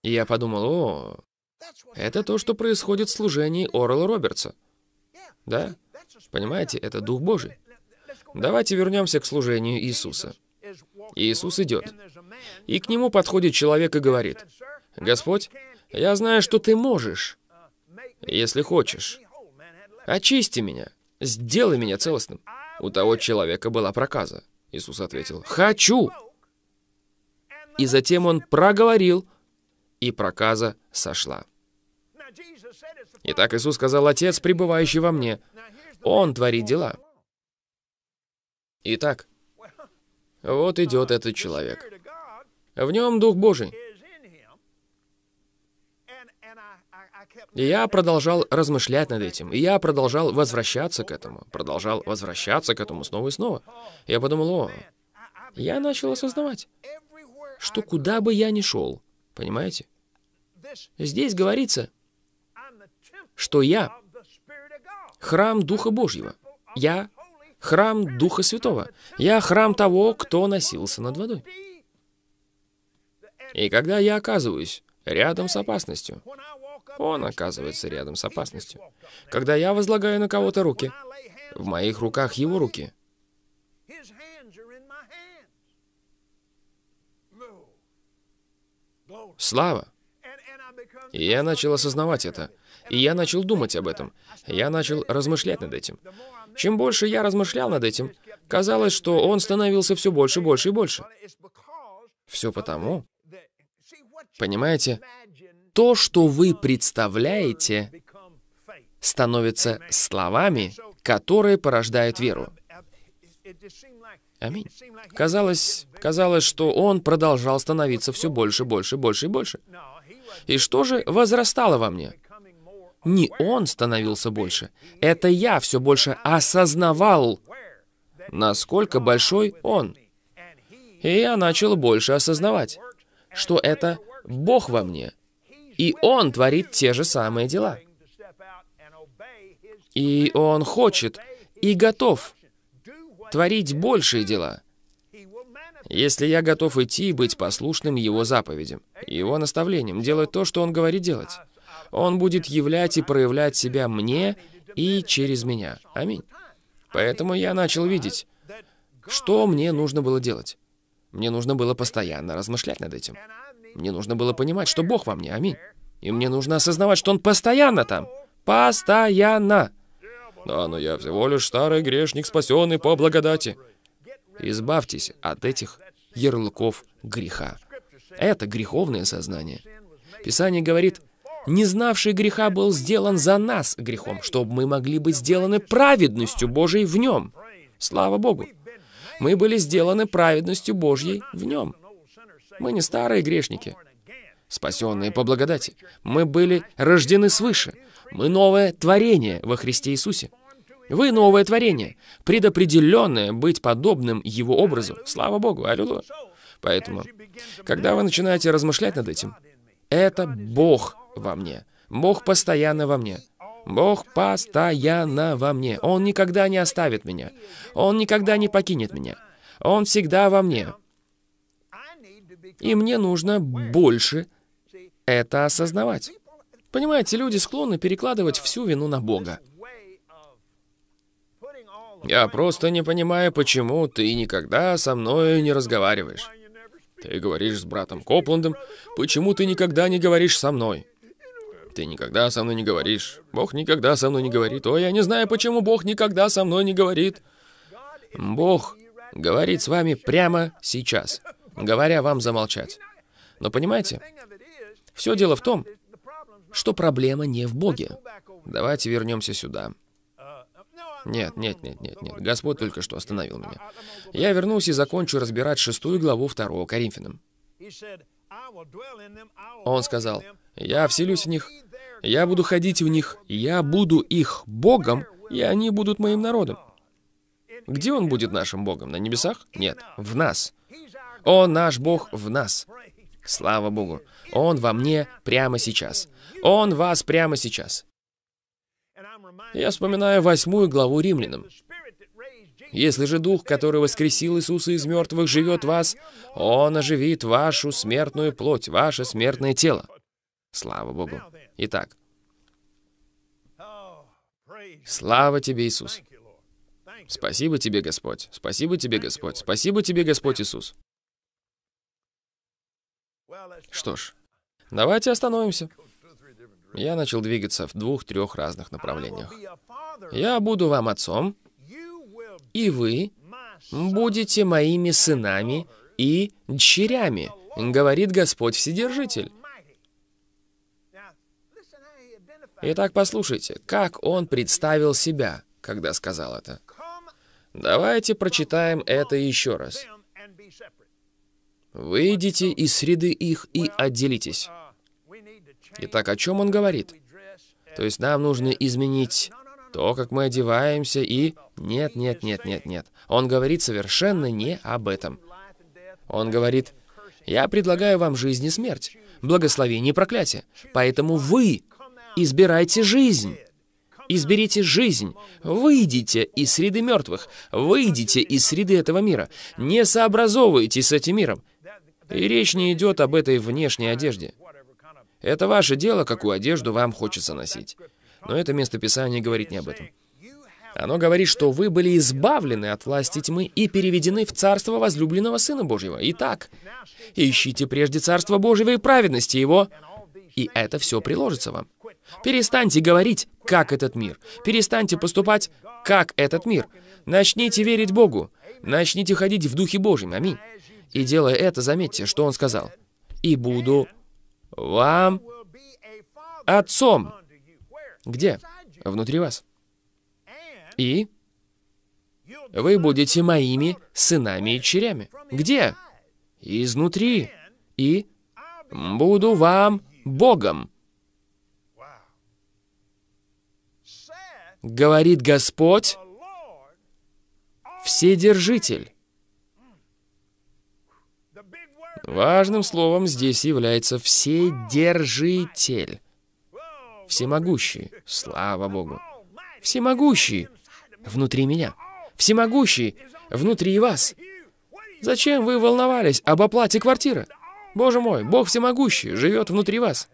И я подумал, о, это то, что происходит в служении Орла Робертса. Да? Понимаете, это Дух Божий. Давайте вернемся к служению Иисуса. Иисус идет. И к нему подходит человек и говорит, «Господь, я знаю, что ты можешь, если хочешь. Очисти меня». Сделай меня целостным. У того человека была проказа. Иисус ответил, «Хочу!» И затем он проговорил, и проказа сошла. Итак, Иисус сказал, «Отец, пребывающий во мне, Он творит дела». Итак, вот идет этот человек. В нем Дух Божий. И я продолжал размышлять над этим, и я продолжал возвращаться к этому, продолжал возвращаться к этому снова и снова. Я подумал, о, я начал осознавать, что куда бы я ни шел, понимаете? Здесь говорится, что я храм Духа Божьего. Я храм Духа Святого. Я храм того, кто носился над водой. И когда я оказываюсь рядом с опасностью, он оказывается рядом с опасностью. Когда я возлагаю на кого-то руки, в моих руках его руки. Слава! И я начал осознавать это. И я начал думать об этом. Я начал размышлять над этим. Чем больше я размышлял над этим, казалось, что он становился все больше, больше и больше. Все потому... Понимаете, то, что вы представляете, становится словами, которые порождают веру. Аминь. Казалось, казалось, что он продолжал становиться все больше, больше, больше и больше. И что же возрастало во мне? Не он становился больше. Это я все больше осознавал, насколько большой он. И я начал больше осознавать, что это Бог во мне, и Он творит те же самые дела. И Он хочет и готов творить большие дела, если я готов идти и быть послушным Его заповедям, Его наставлениям, делать то, что Он говорит делать. Он будет являть и проявлять себя мне и через меня. Аминь. Поэтому я начал видеть, что мне нужно было делать. Мне нужно было постоянно размышлять над этим. Мне нужно было понимать, что Бог во мне, аминь. И мне нужно осознавать, что Он постоянно там. Постоянно. Да, но я всего лишь старый грешник, спасенный по благодати. Избавьтесь от этих ярлыков греха. Это греховное сознание. Писание говорит, «Не знавший греха был сделан за нас грехом, чтобы мы могли быть сделаны праведностью Божьей в нем». Слава Богу! Мы были сделаны праведностью Божьей в нем. Мы не старые грешники, спасенные по благодати. Мы были рождены свыше. Мы новое творение во Христе Иисусе. Вы новое творение, предопределенное быть подобным Его образу. Слава Богу, аллилуйя. Поэтому, когда вы начинаете размышлять над этим, это Бог во мне. Бог постоянно во мне. Бог постоянно во мне. Он никогда не оставит меня. Он никогда не покинет меня. Он всегда во мне. И мне нужно больше это осознавать. Понимаете, люди склонны перекладывать всю вину на Бога. Я просто не понимаю, почему ты никогда со мной не разговариваешь. Ты говоришь с братом Копландом, почему ты никогда не говоришь со мной? Ты никогда со мной не говоришь. Бог никогда со мной не говорит. О, я не знаю, почему Бог никогда со мной не говорит. Бог говорит с вами прямо сейчас говоря вам замолчать. Но понимаете, все дело в том, что проблема не в Боге. Давайте вернемся сюда. Нет, нет, нет, нет, нет. Господь только что остановил меня. Я вернусь и закончу разбирать шестую главу второго Коринфянам. Он сказал, «Я вселюсь в них, я буду ходить в них, я буду их Богом, и они будут моим народом». Где он будет нашим Богом? На небесах? Нет, в нас. Он наш Бог в нас. Слава Богу. Он во мне прямо сейчас. Он вас прямо сейчас. Я вспоминаю восьмую главу римлянам. Если же Дух, который воскресил Иисуса из мертвых, живет в вас, Он оживит вашу смертную плоть, ваше смертное тело. Слава Богу. Итак, слава Тебе, Иисус. Спасибо Тебе, Господь. Спасибо Тебе, Господь. Спасибо Тебе, Господь Иисус. Что ж, давайте остановимся. Я начал двигаться в двух-трех разных направлениях. Я буду вам отцом, и вы будете моими сынами и дщерями, говорит Господь Вседержитель. Итак, послушайте, как он представил себя, когда сказал это. Давайте прочитаем это еще раз. Выйдите из среды их и отделитесь. Итак, о чем он говорит? То есть нам нужно изменить то, как мы одеваемся, и... Нет, нет, нет, нет, нет. Он говорит совершенно не об этом. Он говорит, я предлагаю вам жизнь и смерть, благословение и проклятие. Поэтому вы избирайте жизнь. Изберите жизнь. Выйдите из среды мертвых. Выйдите из среды этого мира. Не сообразовывайтесь с этим миром. И речь не идет об этой внешней одежде. Это ваше дело, какую одежду вам хочется носить. Но это местописание говорит не об этом. Оно говорит, что вы были избавлены от власти тьмы и переведены в царство возлюбленного Сына Божьего. Итак, ищите прежде царство Божьего и праведности Его, и это все приложится вам. Перестаньте говорить, как этот мир. Перестаньте поступать, как этот мир. Начните верить Богу. Начните ходить в Духе Божьем. Аминь. И делая это, заметьте, что он сказал. «И буду вам отцом». Где? Внутри вас. И вы будете моими сынами и черями. Где? Изнутри. И буду вам Богом. Говорит Господь, Вседержитель. Важным словом здесь является «вседержитель». Всемогущий, слава Богу. Всемогущий внутри меня. Всемогущий внутри вас. Зачем вы волновались об оплате квартиры? Боже мой, Бог всемогущий живет внутри вас.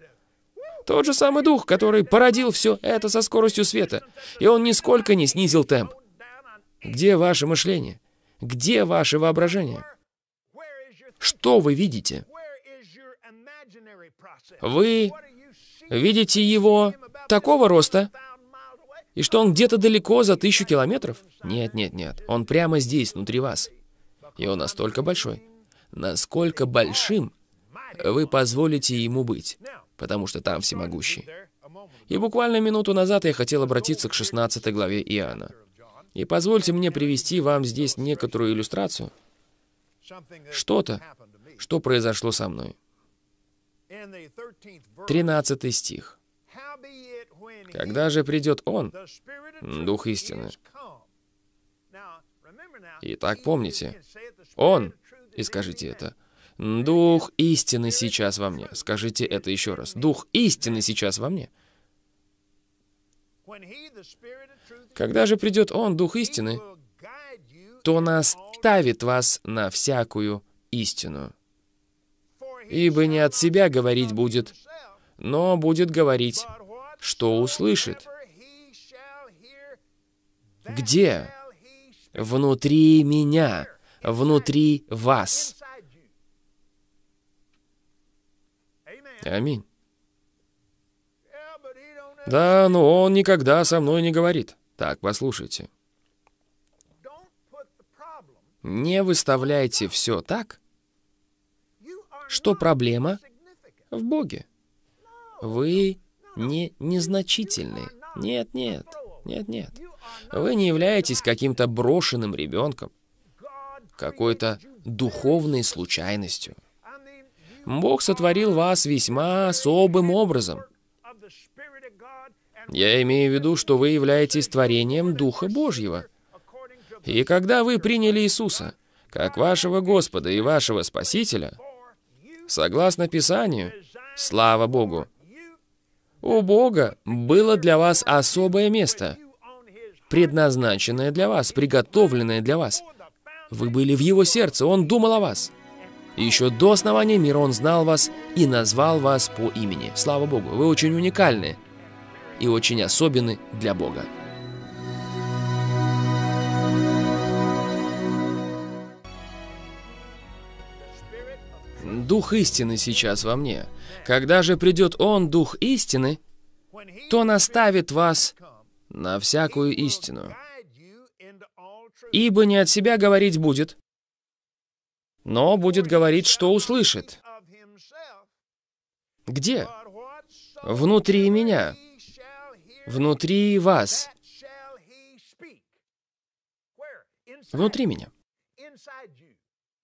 Тот же самый дух, который породил все это со скоростью света, и он нисколько не снизил темп. Где ваше мышление? Где ваше воображение? Что вы видите? Вы видите его такого роста, и что он где-то далеко за тысячу километров? Нет, нет, нет. Он прямо здесь, внутри вас. И он настолько большой. Насколько большим вы позволите ему быть, потому что там всемогущий. И буквально минуту назад я хотел обратиться к 16 главе Иоанна. И позвольте мне привести вам здесь некоторую иллюстрацию. Что-то, что произошло со мной. Тринадцатый стих. «Когда же придет Он, Дух истины?» Итак, помните, Он, и скажите это, «Дух истины сейчас во мне». Скажите это еще раз. «Дух истины сейчас во мне». Когда же придет Он, Дух истины, то нас наставит вас на всякую истину. Ибо не от себя говорить будет, но будет говорить, что услышит. Где? Внутри меня, внутри вас. Аминь. Да, но он никогда со мной не говорит. Так, послушайте. Не выставляйте все так, что проблема в Боге. Вы не незначительны. Нет, нет, нет, нет. Вы не являетесь каким-то брошенным ребенком, какой-то духовной случайностью. Бог сотворил вас весьма особым образом. Я имею в виду, что вы являетесь творением Духа Божьего — и когда вы приняли Иисуса, как вашего Господа и вашего Спасителя, согласно Писанию, слава Богу, у Бога было для вас особое место, предназначенное для вас, приготовленное для вас. Вы были в Его сердце, Он думал о вас. Еще до основания мира Он знал вас и назвал вас по имени. Слава Богу, вы очень уникальны и очень особенны для Бога. Дух истины сейчас во мне. Когда же придет Он, Дух истины, то наставит вас на всякую истину. Ибо не от себя говорить будет, но будет говорить, что услышит. Где? Внутри меня, внутри вас, внутри меня.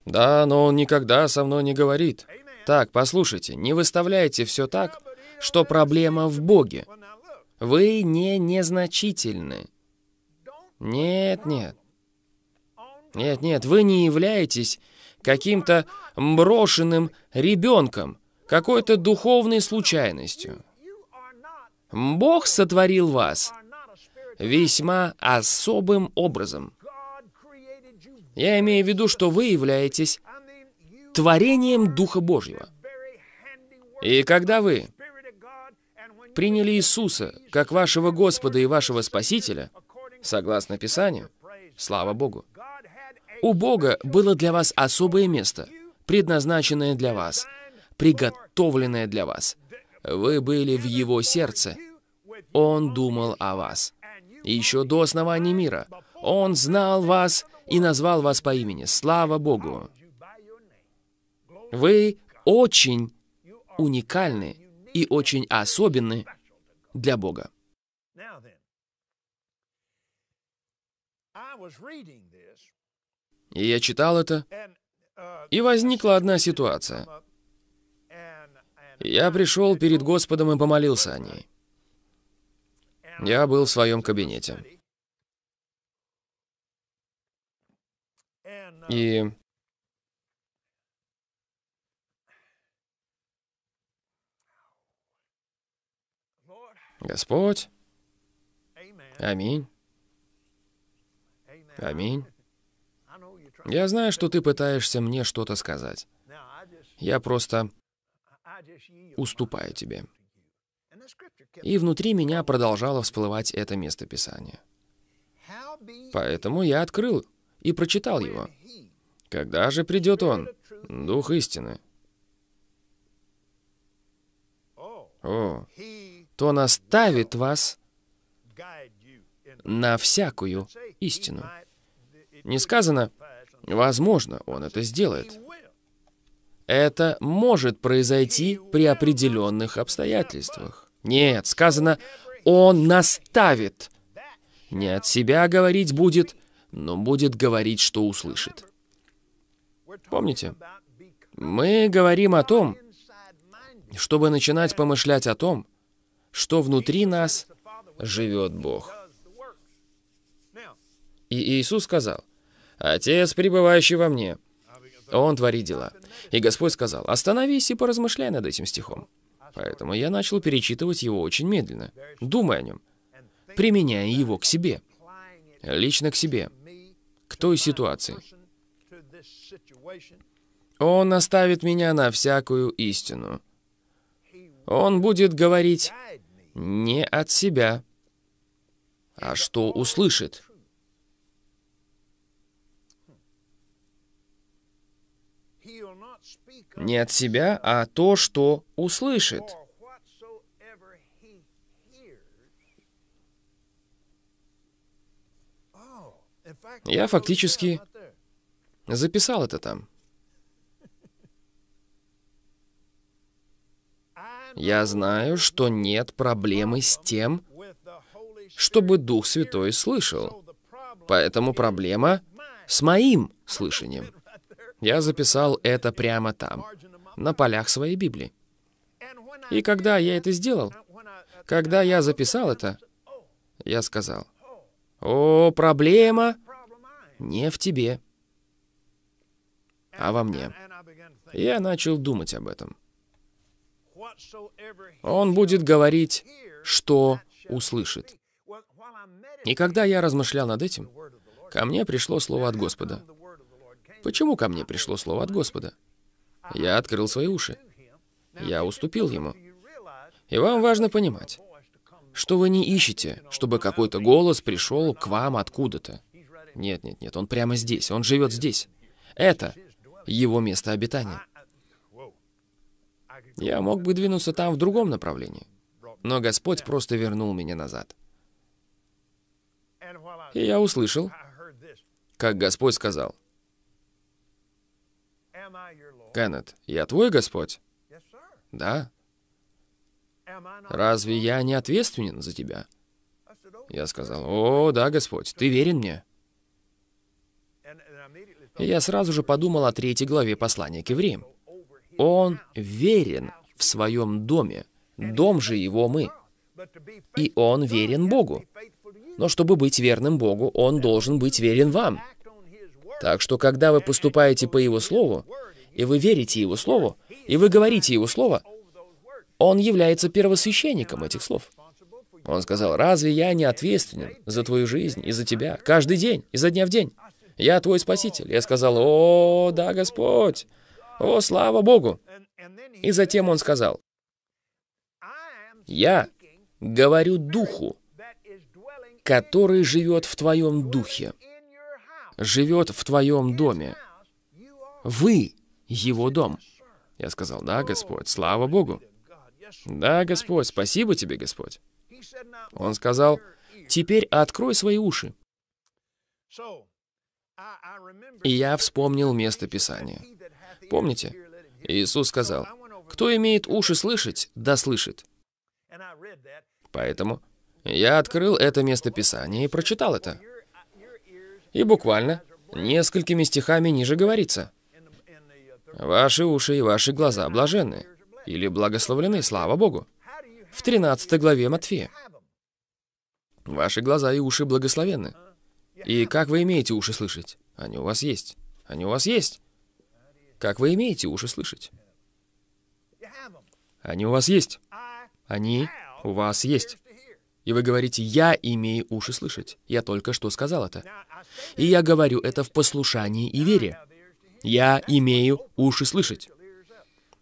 Да, но он никогда со мной не говорит. Так, послушайте, не выставляйте все так, что проблема в Боге. Вы не незначительны. Нет, нет. Нет, нет, вы не являетесь каким-то брошенным ребенком, какой-то духовной случайностью. Бог сотворил вас весьма особым образом. Я имею в виду, что вы являетесь творением Духа Божьего. И когда вы приняли Иисуса как вашего Господа и вашего Спасителя, согласно Писанию, слава Богу, у Бога было для вас особое место, предназначенное для вас, приготовленное для вас. Вы были в Его сердце. Он думал о вас. Еще до основания мира. Он знал вас и назвал вас по имени. Слава Богу! Вы очень уникальны и очень особенны для Бога. И я читал это, и возникла одна ситуация. Я пришел перед Господом и помолился о ней. Я был в своем кабинете. И Господь, аминь, аминь. Я знаю, что ты пытаешься мне что-то сказать. Я просто уступаю тебе. И внутри меня продолжало всплывать это местописание. Поэтому я открыл и прочитал его. Когда же придет он, Дух истины? О, то наставит вас на всякую истину. Не сказано, возможно, он это сделает. Это может произойти при определенных обстоятельствах. Нет, сказано, он наставит. Не от себя говорить будет, но будет говорить, что услышит. Помните? Мы говорим о том, чтобы начинать помышлять о том, что внутри нас живет Бог. И Иисус сказал, «Отец, пребывающий во мне, Он творит дела». И Господь сказал, «Остановись и поразмышляй над этим стихом». Поэтому я начал перечитывать его очень медленно, думая о нем, применяя его к себе, лично к себе к той ситуации. Он оставит меня на всякую истину. Он будет говорить не от себя, а что услышит. Не от себя, а то, что услышит. Я фактически записал это там. Я знаю, что нет проблемы с тем, чтобы Дух Святой слышал. Поэтому проблема с моим слышанием. Я записал это прямо там, на полях своей Библии. И когда я это сделал, когда я записал это, я сказал, «О, проблема не в тебе, а во мне. Я начал думать об этом. Он будет говорить, что услышит. И когда я размышлял над этим, ко мне пришло слово от Господа. Почему ко мне пришло слово от Господа? Я открыл свои уши. Я уступил ему. И вам важно понимать, что вы не ищете, чтобы какой-то голос пришел к вам откуда-то. Нет, нет, нет, он прямо здесь, он живет здесь. Это его место обитания. Я мог бы двинуться там в другом направлении, но Господь просто вернул меня назад. И я услышал, как Господь сказал, «Кеннет, я твой Господь?» «Да». «Разве я не ответственен за тебя?» Я сказал, «О, да, Господь, ты верен мне?» я сразу же подумал о третьей главе послания к евреям. Он верен в своем доме. Дом же его мы. И он верен Богу. Но чтобы быть верным Богу, он должен быть верен вам. Так что, когда вы поступаете по его слову, и вы верите его слову, и вы говорите его слово, он является первосвященником этих слов. Он сказал, «Разве я не ответственен за твою жизнь и за тебя каждый день, изо дня в день?» «Я твой спаситель». Я сказал, «О, да, Господь! О, слава Богу!» И затем он сказал, «Я говорю Духу, который живет в твоем духе, живет в твоем доме. Вы его дом». Я сказал, «Да, Господь, слава Богу». «Да, Господь, спасибо тебе, Господь». Он сказал, «Теперь открой свои уши». И я вспомнил место Писания. Помните? Иисус сказал, «Кто имеет уши слышать, да слышит». Поэтому я открыл это место Писания и прочитал это. И буквально несколькими стихами ниже говорится, «Ваши уши и ваши глаза блаженны» или «благословлены, слава Богу» в 13 главе Матфея. Ваши глаза и уши благословенны. И как вы имеете уши слышать? Они у вас есть. Они у вас есть. Как вы имеете уши слышать? Они у вас есть. Они у вас есть. И вы говорите, я имею уши слышать. Я только что сказал это. И я говорю это в послушании и вере. Я имею уши слышать.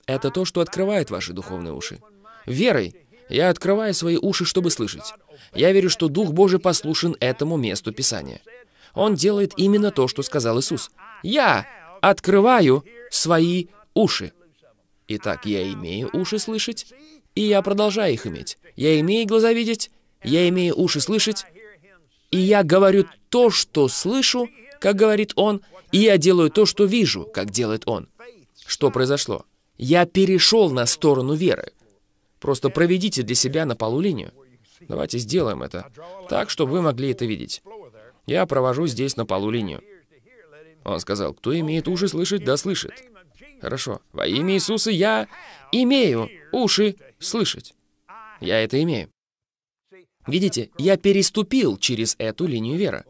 Это то, что открывает ваши духовные уши. Верой я открываю свои уши, чтобы слышать. Я верю, что Дух Божий послушен этому месту Писания. Он делает именно то, что сказал Иисус. Я открываю свои уши. Итак, я имею уши слышать, и я продолжаю их иметь. Я имею глаза видеть, я имею уши слышать, и я говорю то, что слышу, как говорит он, и я делаю то, что вижу, как делает он. Что произошло? Я перешел на сторону веры. Просто проведите для себя на полу линию. Давайте сделаем это так, чтобы вы могли это видеть. Я провожу здесь на полу линию. Он сказал, кто имеет уши слышать, да слышит. Хорошо. Во имя Иисуса я имею уши слышать. Я это имею. Видите, я переступил через эту линию веры.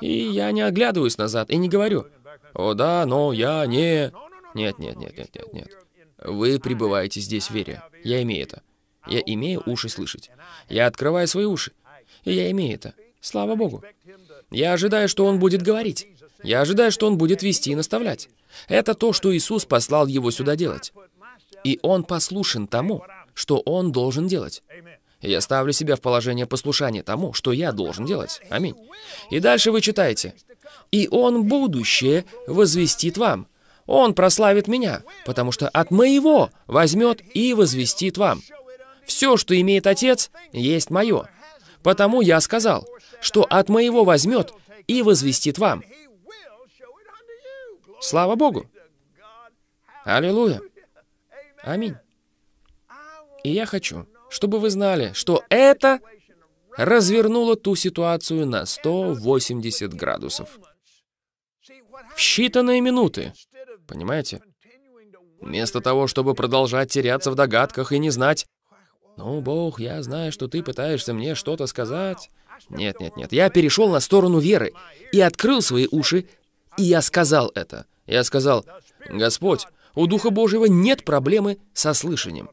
И я не оглядываюсь назад и не говорю, «О да, но я не...» Нет, нет, нет, нет, нет, нет. Вы пребываете здесь в вере. Я имею это. Я имею уши слышать. Я открываю свои уши. И я имею это. Слава Богу. Я ожидаю, что Он будет говорить. Я ожидаю, что Он будет вести и наставлять. Это то, что Иисус послал Его сюда делать. И Он послушен тому, что Он должен делать. Я ставлю себя в положение послушания тому, что я должен делать. Аминь. И дальше вы читаете. «И Он будущее возвестит вам». Он прославит меня, потому что от моего возьмет и возвестит вам. Все, что имеет Отец, есть мое. Потому я сказал, что от моего возьмет и возвестит вам. Слава Богу! Аллилуйя! Аминь. И я хочу, чтобы вы знали, что это развернуло ту ситуацию на 180 градусов. В считанные минуты понимаете? Вместо того, чтобы продолжать теряться в догадках и не знать... «Ну, Бог, я знаю, что ты пытаешься мне что-то сказать». Нет, нет, нет, я перешел на сторону веры и открыл свои уши, и я сказал это. Я сказал, «Господь, у Духа Божьего нет проблемы со слышанием».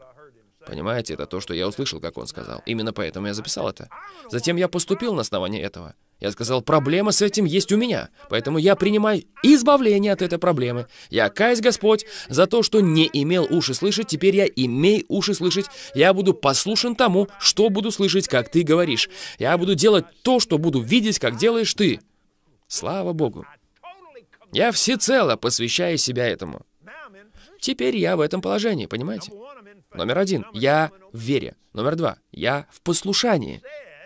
Понимаете, это то, что я услышал, как он сказал. Именно поэтому я записал это. Затем я поступил на основании этого. Я сказал, проблема с этим есть у меня, поэтому я принимаю избавление от этой проблемы. Я каюсь, Господь, за то, что не имел уши слышать, теперь я имей уши слышать. Я буду послушен тому, что буду слышать, как ты говоришь. Я буду делать то, что буду видеть, как делаешь ты. Слава Богу. Я всецело посвящаю себя этому. Теперь я в этом положении, понимаете? Номер один. Я в вере. Номер два. Я в послушании.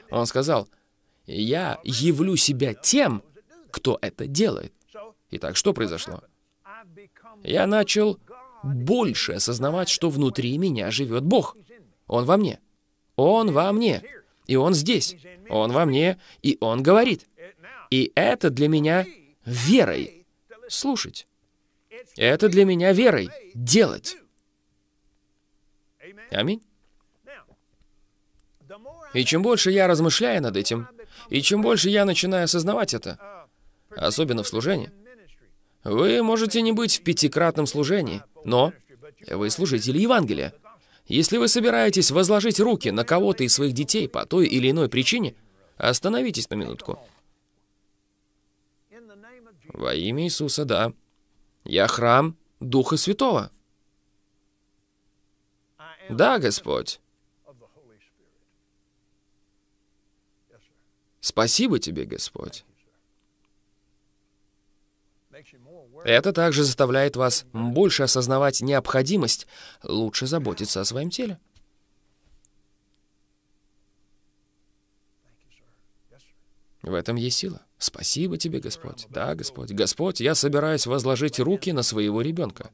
Он сказал, я явлю себя тем, кто это делает. Итак, что произошло? Я начал больше осознавать, что внутри меня живет Бог. Он во мне. Он во мне. И Он здесь. Он во мне. И Он говорит. И это для меня верой. Слушать. Это для меня верой. Делать. Аминь. И чем больше я размышляю над этим, и чем больше я начинаю осознавать это, особенно в служении, вы можете не быть в пятикратном служении, но вы служители Евангелия. Если вы собираетесь возложить руки на кого-то из своих детей по той или иной причине, остановитесь на минутку. Во имя Иисуса, да. Я храм Духа Святого. Да, Господь. Спасибо тебе, Господь. Это также заставляет вас больше осознавать необходимость лучше заботиться о своем теле. В этом есть сила. Спасибо тебе, Господь. Да, Господь. Господь, я собираюсь возложить руки на своего ребенка,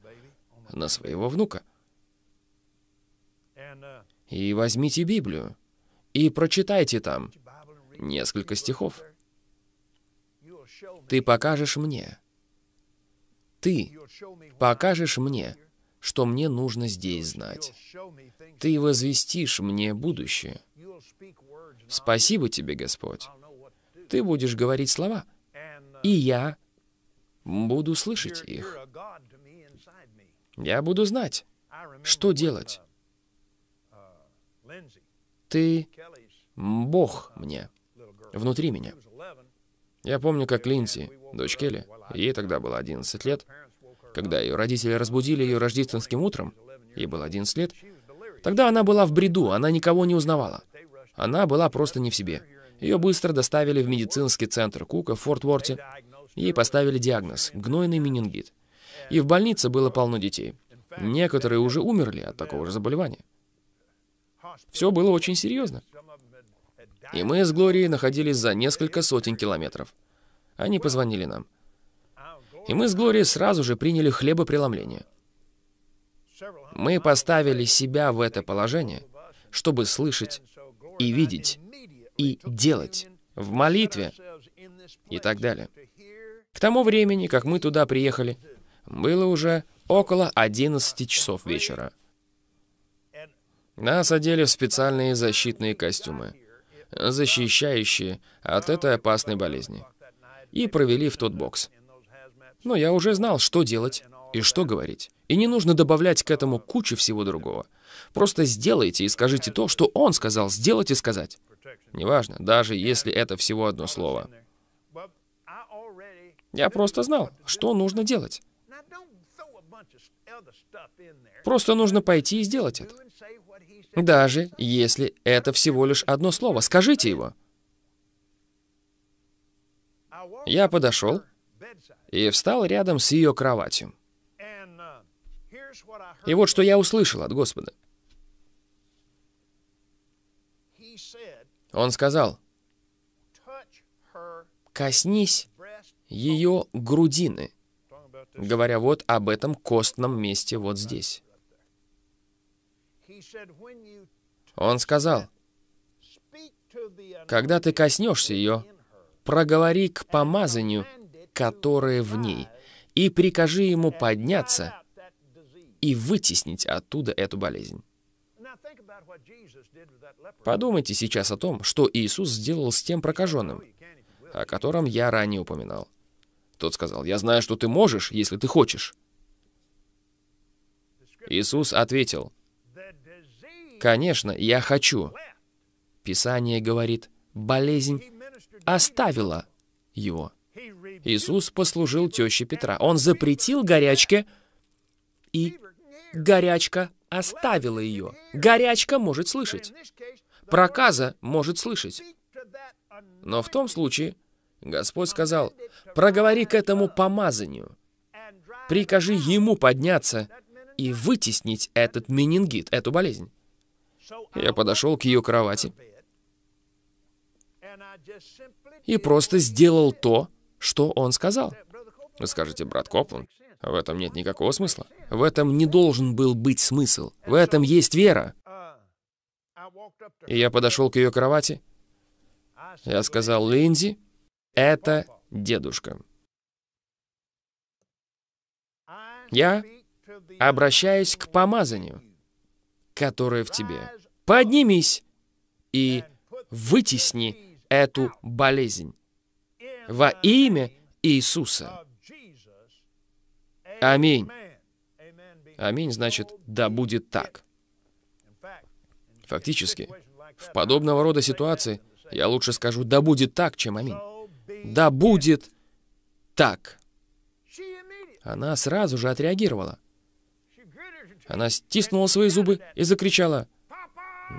на своего внука. И возьмите Библию и прочитайте там несколько стихов. Ты покажешь мне. Ты покажешь мне, что мне нужно здесь знать. Ты возвестишь мне будущее. Спасибо тебе, Господь. Ты будешь говорить слова, и я буду слышать их. Я буду знать, что делать. Ты Бог мне внутри меня. Я помню, как Линси, дочь Келли, ей тогда было 11 лет, когда ее родители разбудили ее рождественским утром, ей было 11 лет, тогда она была в бреду, она никого не узнавала. Она была просто не в себе. Ее быстро доставили в медицинский центр Кука в Форт-Уорте. Ей поставили диагноз – гнойный менингит. И в больнице было полно детей. Некоторые уже умерли от такого же заболевания. Все было очень серьезно и мы с Глорией находились за несколько сотен километров. Они позвонили нам. И мы с Глорией сразу же приняли хлебопреломление. Мы поставили себя в это положение, чтобы слышать и видеть, и делать в молитве и так далее. К тому времени, как мы туда приехали, было уже около 11 часов вечера. Нас одели в специальные защитные костюмы защищающие от этой опасной болезни. И провели в тот бокс. Но я уже знал, что делать и что говорить. И не нужно добавлять к этому кучу всего другого. Просто сделайте и скажите то, что он сказал сделать и сказать. Неважно, даже если это всего одно слово. Я просто знал, что нужно делать. Просто нужно пойти и сделать это. Даже если это всего лишь одно слово, скажите его. Я подошел и встал рядом с ее кроватью. И вот что я услышал от Господа. Он сказал, «Коснись ее грудины», говоря вот об этом костном месте вот здесь. Он сказал, «Когда ты коснешься ее, проговори к помазанию, которое в ней, и прикажи ему подняться и вытеснить оттуда эту болезнь». Подумайте сейчас о том, что Иисус сделал с тем прокаженным, oh, о котором я ранее упоминал. Тот сказал, «Я знаю, что ты можешь, если ты хочешь». Иисус ответил, Конечно, я хочу. Писание говорит, болезнь оставила его. Иисус послужил теще Петра. Он запретил горячке, и горячка оставила ее. Горячка может слышать. Проказа может слышать. Но в том случае Господь сказал, проговори к этому помазанию, прикажи ему подняться и вытеснить этот менингит, эту болезнь. Я подошел к ее кровати и просто сделал то, что он сказал. Вы скажете, брат Копланд, в этом нет никакого смысла. В этом не должен был быть смысл. В этом есть вера. И я подошел к ее кровати. Я сказал, Линдзи, это дедушка. Я обращаюсь к помазанию которое в тебе. Поднимись и вытесни эту болезнь во имя Иисуса. Аминь. Аминь значит, да будет так. Фактически, в подобного рода ситуации я лучше скажу «да будет так», чем «аминь». «Да будет так». Она сразу же отреагировала. Она стиснула свои зубы и закричала.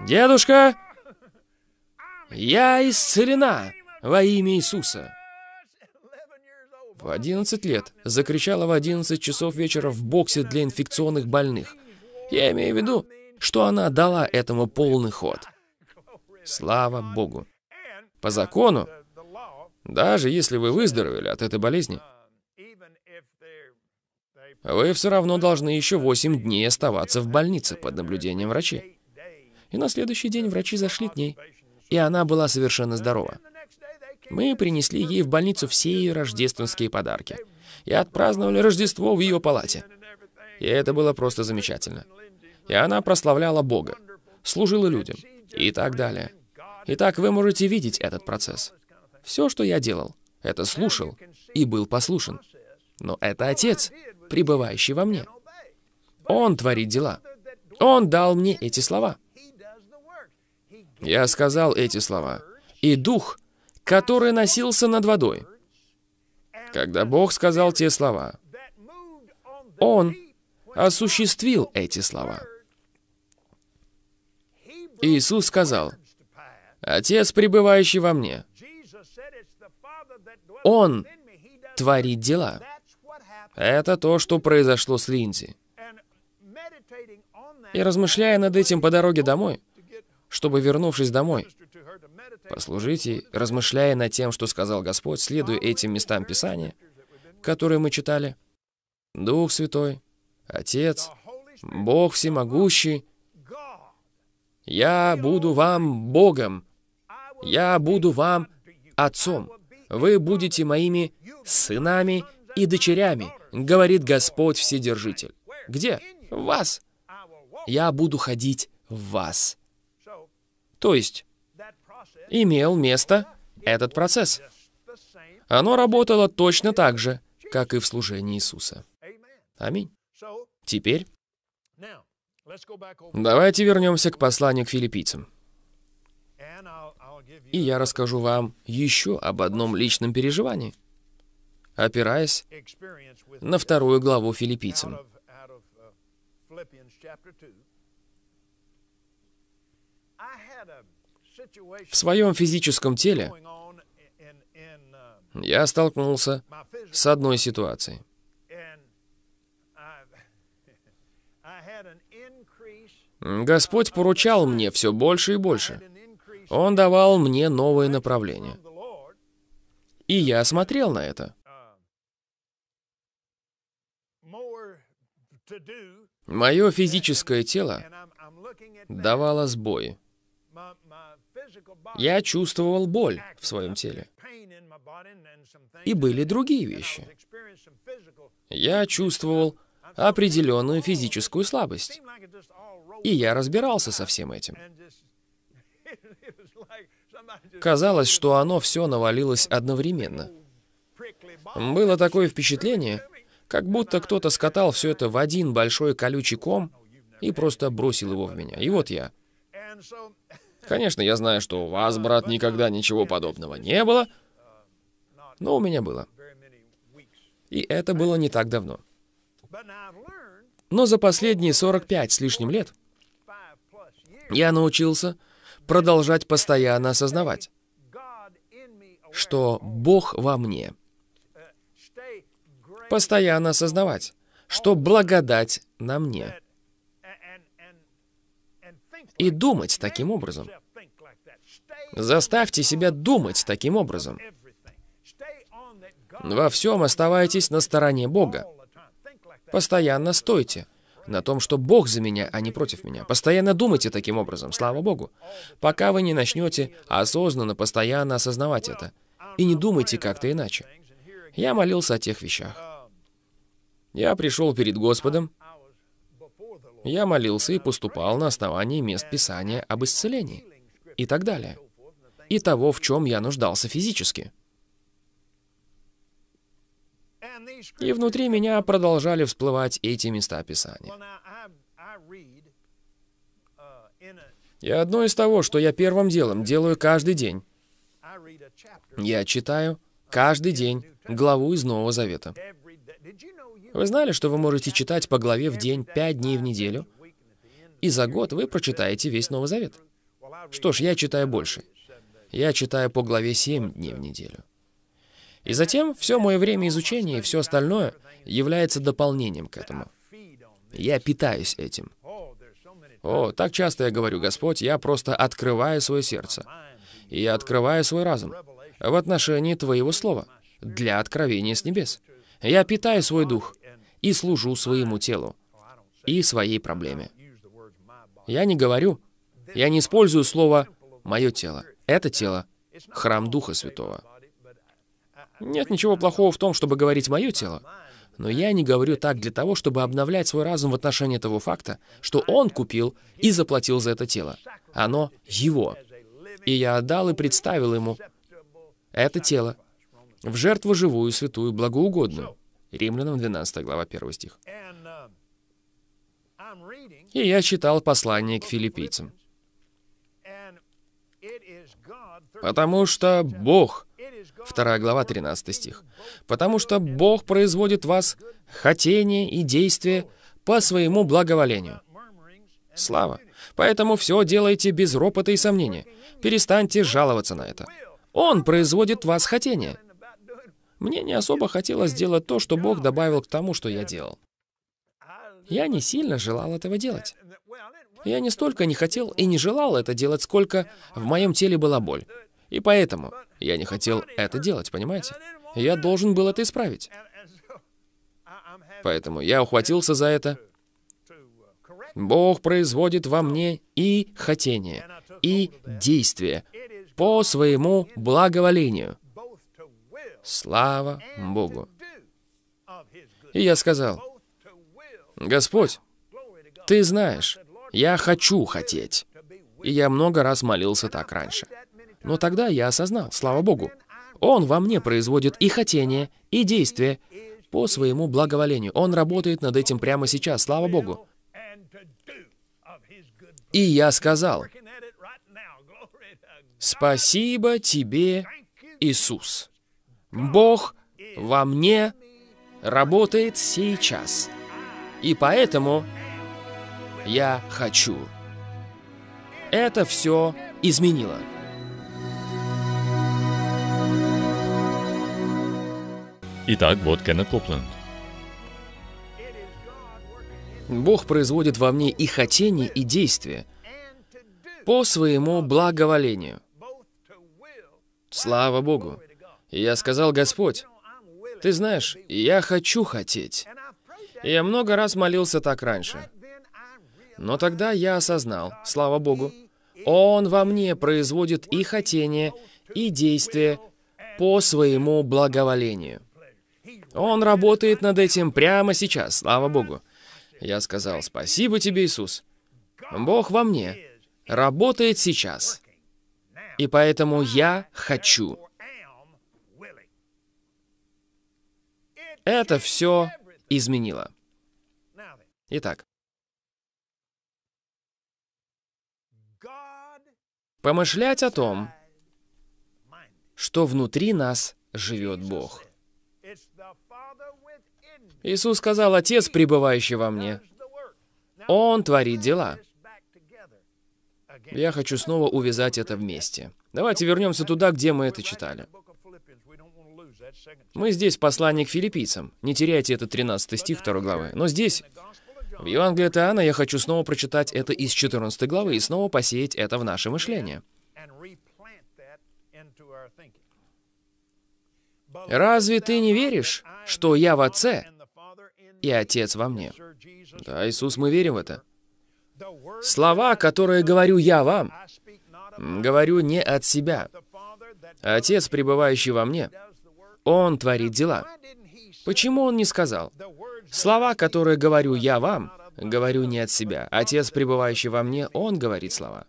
«Дедушка, я исцелена во имя Иисуса!» В 11 лет закричала в 11 часов вечера в боксе для инфекционных больных. Я имею в виду, что она дала этому полный ход. Слава Богу! По закону, даже если вы выздоровели от этой болезни, вы все равно должны еще 8 дней оставаться в больнице под наблюдением врачей. И на следующий день врачи зашли к ней, и она была совершенно здорова. Мы принесли ей в больницу все ее рождественские подарки и отпраздновали Рождество в ее палате. И это было просто замечательно. И она прославляла Бога, служила людям и так далее. Итак, вы можете видеть этот процесс. Все, что я делал, это слушал и был послушен. Но это Отец, пребывающий во мне. Он творит дела. Он дал мне эти слова. Я сказал эти слова. И дух, который носился над водой. Когда Бог сказал те слова, Он осуществил эти слова. Иисус сказал, «Отец, пребывающий во мне, Он творит дела». Это то, что произошло с Линди. И размышляя над этим по дороге домой, чтобы, вернувшись домой, послужить ей, размышляя над тем, что сказал Господь, следуя этим местам Писания, которые мы читали, Дух Святой, Отец, Бог Всемогущий, «Я буду вам Богом, я буду вам Отцом, вы будете моими сынами и дочерями, говорит Господь Вседержитель. Где? В вас. Я буду ходить в вас. То есть, имел место этот процесс. Оно работало точно так же, как и в служении Иисуса. Аминь. Теперь давайте вернемся к посланию к филиппийцам. И я расскажу вам еще об одном личном переживании – опираясь на вторую главу филиппийцам. Uh, В своем физическом теле uh, я столкнулся с одной ситуацией. (laughs) Господь поручал мне все больше и больше. Он давал мне новые направления. И я смотрел на это. Мое физическое тело давало сбой. Я чувствовал боль в своем теле. И были другие вещи. Я чувствовал определенную физическую слабость. И я разбирался со всем этим. Казалось, что оно все навалилось одновременно. Было такое впечатление, как будто кто-то скатал все это в один большой колючий ком и просто бросил его в меня. И вот я. Конечно, я знаю, что у вас, брат, никогда ничего подобного не было, но у меня было. И это было не так давно. Но за последние 45 с лишним лет я научился продолжать постоянно осознавать, что Бог во мне — постоянно осознавать, что благодать на мне. И думать таким образом. Заставьте себя думать таким образом. Во всем оставайтесь на стороне Бога. Постоянно стойте на том, что Бог за меня, а не против меня. Постоянно думайте таким образом, слава Богу, пока вы не начнете осознанно, постоянно осознавать это. И не думайте как-то иначе. Я молился о тех вещах. Я пришел перед Господом, я молился и поступал на основании мест Писания об исцелении и так далее, и того, в чем я нуждался физически. И внутри меня продолжали всплывать эти места Писания. И одно из того, что я первым делом делаю каждый день, я читаю каждый день главу из Нового Завета. Вы знали, что вы можете читать по главе в день пять дней в неделю, и за год вы прочитаете весь Новый Завет? Что ж, я читаю больше. Я читаю по главе семь дней в неделю. И затем все мое время изучения и все остальное является дополнением к этому. Я питаюсь этим. О, так часто я говорю, Господь, я просто открываю свое сердце. И я открываю свой разум в отношении Твоего Слова для откровения с небес. Я питаю свой дух и служу своему телу и своей проблеме. Я не говорю, я не использую слово «мое тело». Это тело — храм Духа Святого. Нет ничего плохого в том, чтобы говорить «мое тело», но я не говорю так для того, чтобы обновлять свой разум в отношении того факта, что он купил и заплатил за это тело. Оно его. И я отдал и представил ему это тело в жертву живую, святую, благоугодную. Римлянам 12 глава 1 стих. И я читал послание к филиппийцам. Потому что Бог, 2 глава 13 стих, потому что Бог производит вас хотение и действие по своему благоволению. Слава. Поэтому все делайте без ропота и сомнения. Перестаньте жаловаться на это. Он производит вас хотение. Мне не особо хотелось делать то, что Бог добавил к тому, что я делал. Я не сильно желал этого делать. Я не столько не хотел и не желал это делать, сколько в моем теле была боль. И поэтому я не хотел это делать, понимаете? Я должен был это исправить. Поэтому я ухватился за это. Бог производит во мне и хотение, и действие по своему благоволению. Слава Богу. И я сказал, Господь, ты знаешь, я хочу хотеть. И я много раз молился так раньше. Но тогда я осознал, слава Богу, Он во мне производит и хотение, и действие по своему благоволению. Он работает над этим прямо сейчас, слава Богу. И я сказал, спасибо тебе, Иисус. Бог во мне работает сейчас. И поэтому я хочу. Это все изменило. Итак, вот Кеннет Копленд. Бог производит во мне и хотение, и действие по своему благоволению. Слава Богу! я сказал, «Господь, ты знаешь, я хочу хотеть». я много раз молился так раньше. Но тогда я осознал, слава Богу, Он во мне производит и хотение, и действие по своему благоволению. Он работает над этим прямо сейчас, слава Богу. Я сказал, спасибо тебе, Иисус. Бог во мне работает сейчас. И поэтому я хочу. Это все изменило. Итак, помышлять о том, что внутри нас живет Бог. Иисус сказал, «Отец, пребывающий во мне, Он творит дела». Я хочу снова увязать это вместе. Давайте вернемся туда, где мы это читали. Мы здесь послание к филиппийцам. Не теряйте этот 13 стих 2 главы. Но здесь, в Евангелии от Иоанна, я хочу снова прочитать это из 14 главы и снова посеять это в наше мышление. «Разве ты не веришь, что я в Отце, и Отец во мне?» Да, Иисус, мы верим в это. «Слова, которые говорю я вам, говорю не от себя. А Отец, пребывающий во мне, он творит дела. Почему он не сказал? Слова, которые говорю я вам, говорю не от себя. Отец, пребывающий во мне, он говорит слова.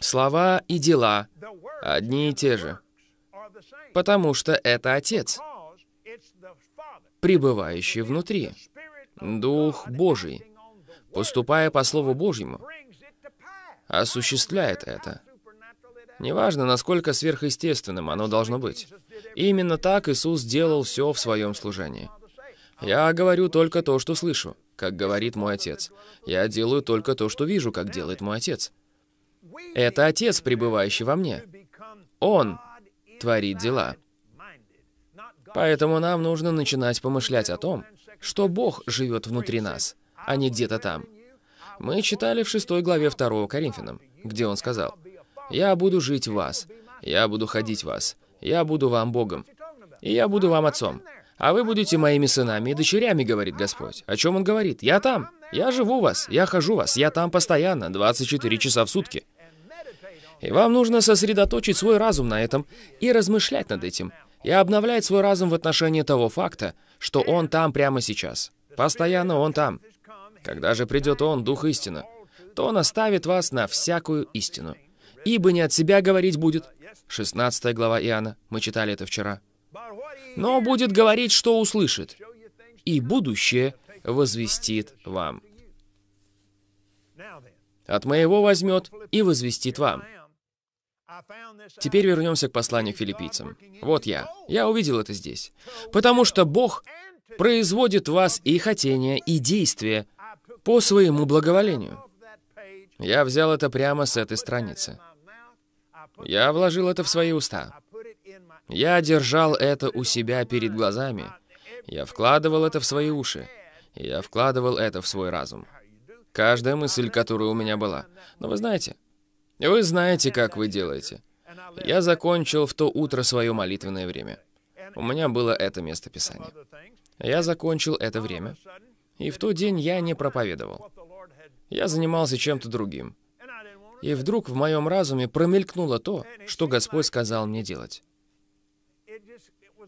Слова и дела одни и те же, потому что это Отец, пребывающий внутри, Дух Божий, поступая по Слову Божьему, осуществляет это. Неважно, насколько сверхъестественным оно должно быть. Именно так Иисус делал все в своем служении. «Я говорю только то, что слышу, как говорит мой Отец. Я делаю только то, что вижу, как делает мой Отец. Это Отец, пребывающий во мне. Он творит дела». Поэтому нам нужно начинать помышлять о том, что Бог живет внутри нас, а не где-то там. Мы читали в 6 главе 2 Коринфянам, где он сказал, я буду жить в вас. Я буду ходить в вас. Я буду вам Богом. И я буду вам отцом. А вы будете моими сынами и дочерями, говорит Господь. О чем Он говорит? Я там. Я живу вас. Я хожу вас. Я там постоянно, 24 часа в сутки. И вам нужно сосредоточить свой разум на этом и размышлять над этим. И обновлять свой разум в отношении того факта, что Он там прямо сейчас. Постоянно Он там. Когда же придет Он, Дух Истины, то Он оставит вас на всякую истину ибо не от себя говорить будет». 16 глава Иоанна, мы читали это вчера. «Но будет говорить, что услышит, и будущее возвестит вам. От моего возьмет и возвестит вам». Теперь вернемся к посланию к филиппийцам. Вот я. Я увидел это здесь. «Потому что Бог производит в вас и хотение, и действие по своему благоволению». Я взял это прямо с этой страницы. Я вложил это в свои уста. Я держал это у себя перед глазами. Я вкладывал это в свои уши. Я вкладывал это в свой разум. Каждая мысль, которая у меня была. Но вы знаете, вы знаете, как вы делаете. Я закончил в то утро свое молитвенное время. У меня было это место Писания. Я закончил это время. И в тот день я не проповедовал. Я занимался чем-то другим. И вдруг в моем разуме промелькнуло то, что Господь сказал мне делать.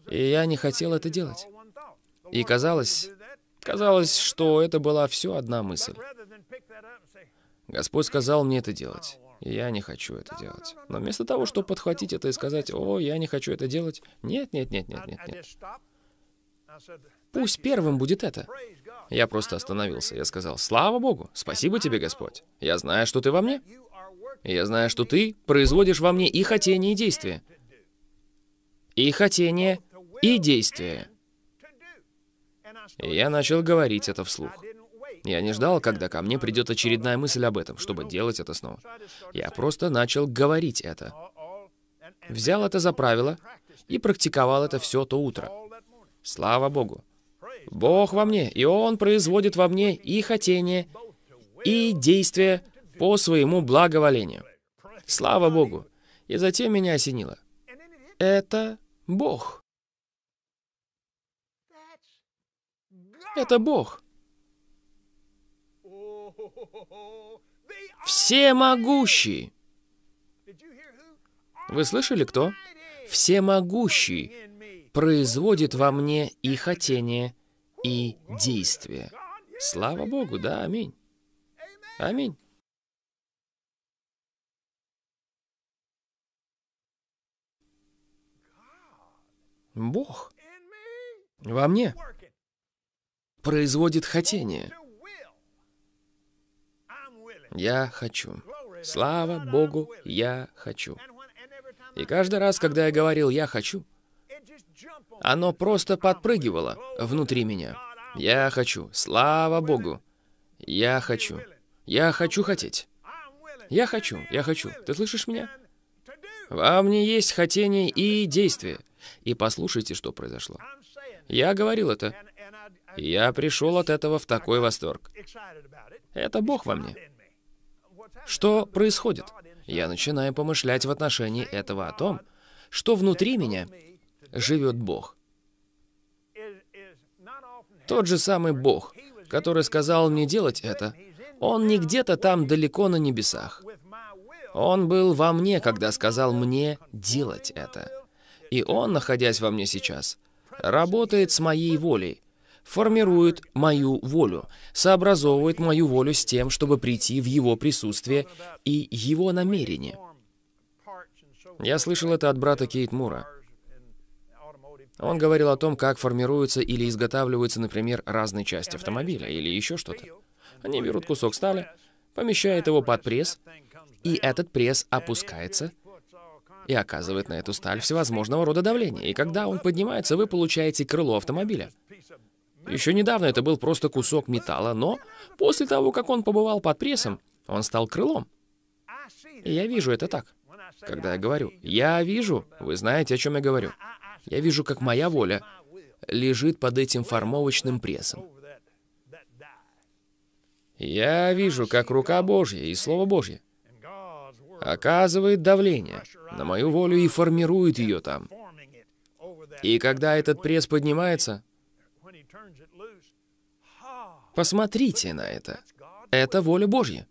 И я не хотел это делать. И казалось, казалось, что это была все одна мысль. Господь сказал мне это делать. я не хочу это делать. Но вместо того, чтобы подхватить это и сказать, о, я не хочу это делать, нет, нет, нет, нет, нет, нет. Пусть первым будет это. Я просто остановился. Я сказал, слава Богу, спасибо тебе, Господь. Я знаю, что ты во мне. Я знаю, что ты производишь во мне и хотение, и действие. И хотение, и действие. И я начал говорить это вслух. Я не ждал, когда ко мне придет очередная мысль об этом, чтобы делать это снова. Я просто начал говорить это. Взял это за правило и практиковал это все то утро. Слава Богу. Бог во мне, и Он производит во мне и хотение, и действие по своему благоволению. Слава Богу! И затем меня осенило. Это Бог. Это Бог. Всемогущий. Вы слышали, кто? Всемогущий производит во мне и хотение, и действие. Слава Богу, да, аминь. Аминь. Бог во мне производит хотение. Я хочу. Слава Богу, я хочу. И каждый раз, когда я говорил «я хочу», оно просто подпрыгивало внутри меня. Я хочу. Слава Богу. Я хочу. Я хочу хотеть. Я хочу. Я хочу. Ты слышишь меня? Во мне есть хотение и действие. И послушайте, что произошло. Я говорил это. Я пришел от этого в такой восторг. Это Бог во мне. Что происходит? Я начинаю помышлять в отношении этого о том, что внутри меня живет Бог. Тот же самый Бог, который сказал мне делать это, Он не где-то там далеко на небесах. Он был во мне, когда сказал мне делать это. И он, находясь во мне сейчас, работает с моей волей, формирует мою волю, сообразовывает мою волю с тем, чтобы прийти в его присутствие и его намерение. Я слышал это от брата Кейт Мура. Он говорил о том, как формируются или изготавливаются, например, разные части автомобиля или еще что-то. Они берут кусок стали, помещают его под пресс, и этот пресс опускается, и оказывает на эту сталь всевозможного рода давления. И когда он поднимается, вы получаете крыло автомобиля. Еще недавно это был просто кусок металла, но после того, как он побывал под прессом, он стал крылом. И я вижу это так. Когда я говорю «я вижу», вы знаете, о чем я говорю. Я вижу, как моя воля лежит под этим формовочным прессом. Я вижу, как рука Божья и Слово Божье оказывает давление на мою волю и формирует ее там. И когда этот пресс поднимается, посмотрите на это. Это воля Божья.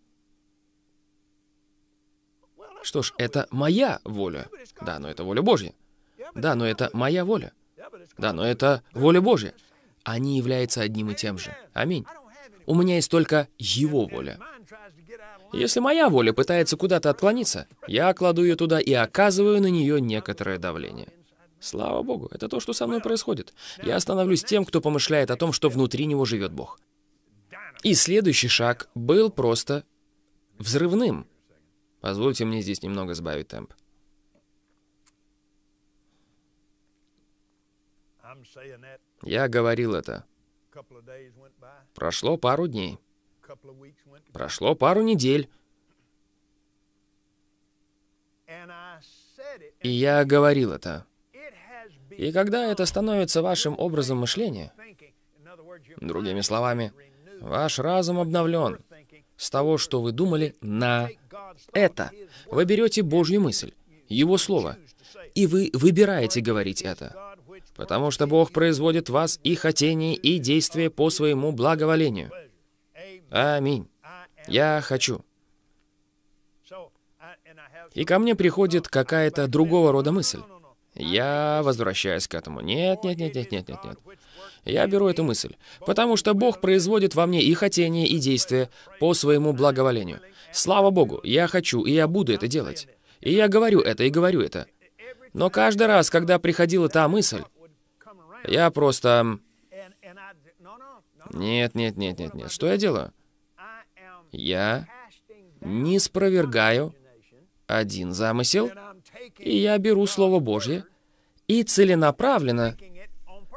Что ж, это моя воля. Да, но это воля Божья. Да, но это моя воля. Да, но это воля Божья. Они являются одним и тем же. Аминь. У меня есть только Его воля. Если моя воля пытается куда-то отклониться, я кладу ее туда и оказываю на нее некоторое давление. Слава Богу, это то, что со мной происходит. Я становлюсь тем, кто помышляет о том, что внутри него живет Бог. И следующий шаг был просто взрывным. Позвольте мне здесь немного сбавить темп. Я говорил это. Прошло пару дней. Прошло пару недель. И я говорил это. И когда это становится вашим образом мышления, другими словами, ваш разум обновлен с того, что вы думали, на это. Вы берете Божью мысль, Его Слово, и вы выбираете говорить это, потому что Бог производит в вас и хотение, и действие по своему благоволению. Аминь. Я хочу. И ко мне приходит какая-то другого рода мысль. Я возвращаюсь к этому. Нет, нет, нет, нет, нет, нет, нет. Я беру эту мысль. Потому что Бог производит во мне и хотение, и действие по своему благоволению. Слава Богу, я хочу, и я буду это делать. И я говорю это, и говорю это. Но каждый раз, когда приходила та мысль, я просто... Нет, нет, нет, нет, нет. Что я делаю? Я не спровергаю один замысел, и я беру Слово Божье и целенаправленно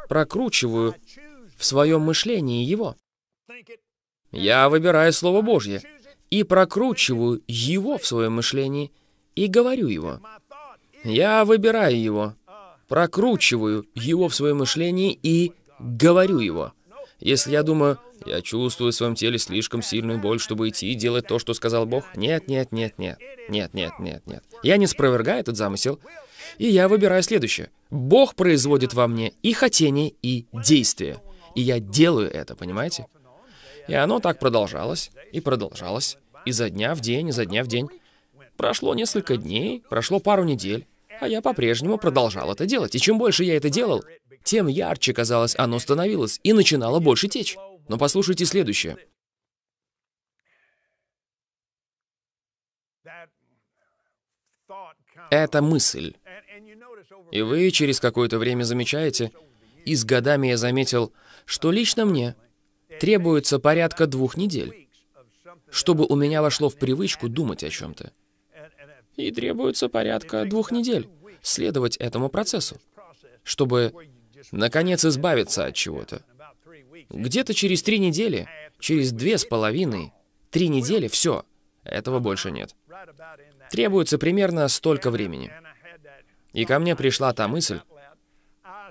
прокручиваю в своем мышлении его. Я выбираю Слово Божье и прокручиваю его в своем мышлении и говорю его. Я выбираю его, прокручиваю его в своем мышлении и говорю его. Если я думаю, я чувствую в своем теле слишком сильную боль, чтобы идти и делать то, что сказал Бог. Нет, нет, нет, нет. Нет, нет, нет, нет. Я не спровергаю этот замысел. И я выбираю следующее. Бог производит во мне и хотение, и действие. И я делаю это, понимаете? И оно так продолжалось, и продолжалось, изо дня в день, изо дня в день. Прошло несколько дней, прошло пару недель, а я по-прежнему продолжал это делать. И чем больше я это делал, тем ярче, казалось, оно становилось и начинало больше течь. Но послушайте следующее. Это мысль. И вы через какое-то время замечаете, и с годами я заметил, что лично мне требуется порядка двух недель, чтобы у меня вошло в привычку думать о чем-то. И требуется порядка двух недель следовать этому процессу, чтобы, наконец, избавиться от чего-то. Где-то через три недели, через две с половиной, три недели, все, этого больше нет. Требуется примерно столько времени. И ко мне пришла та мысль,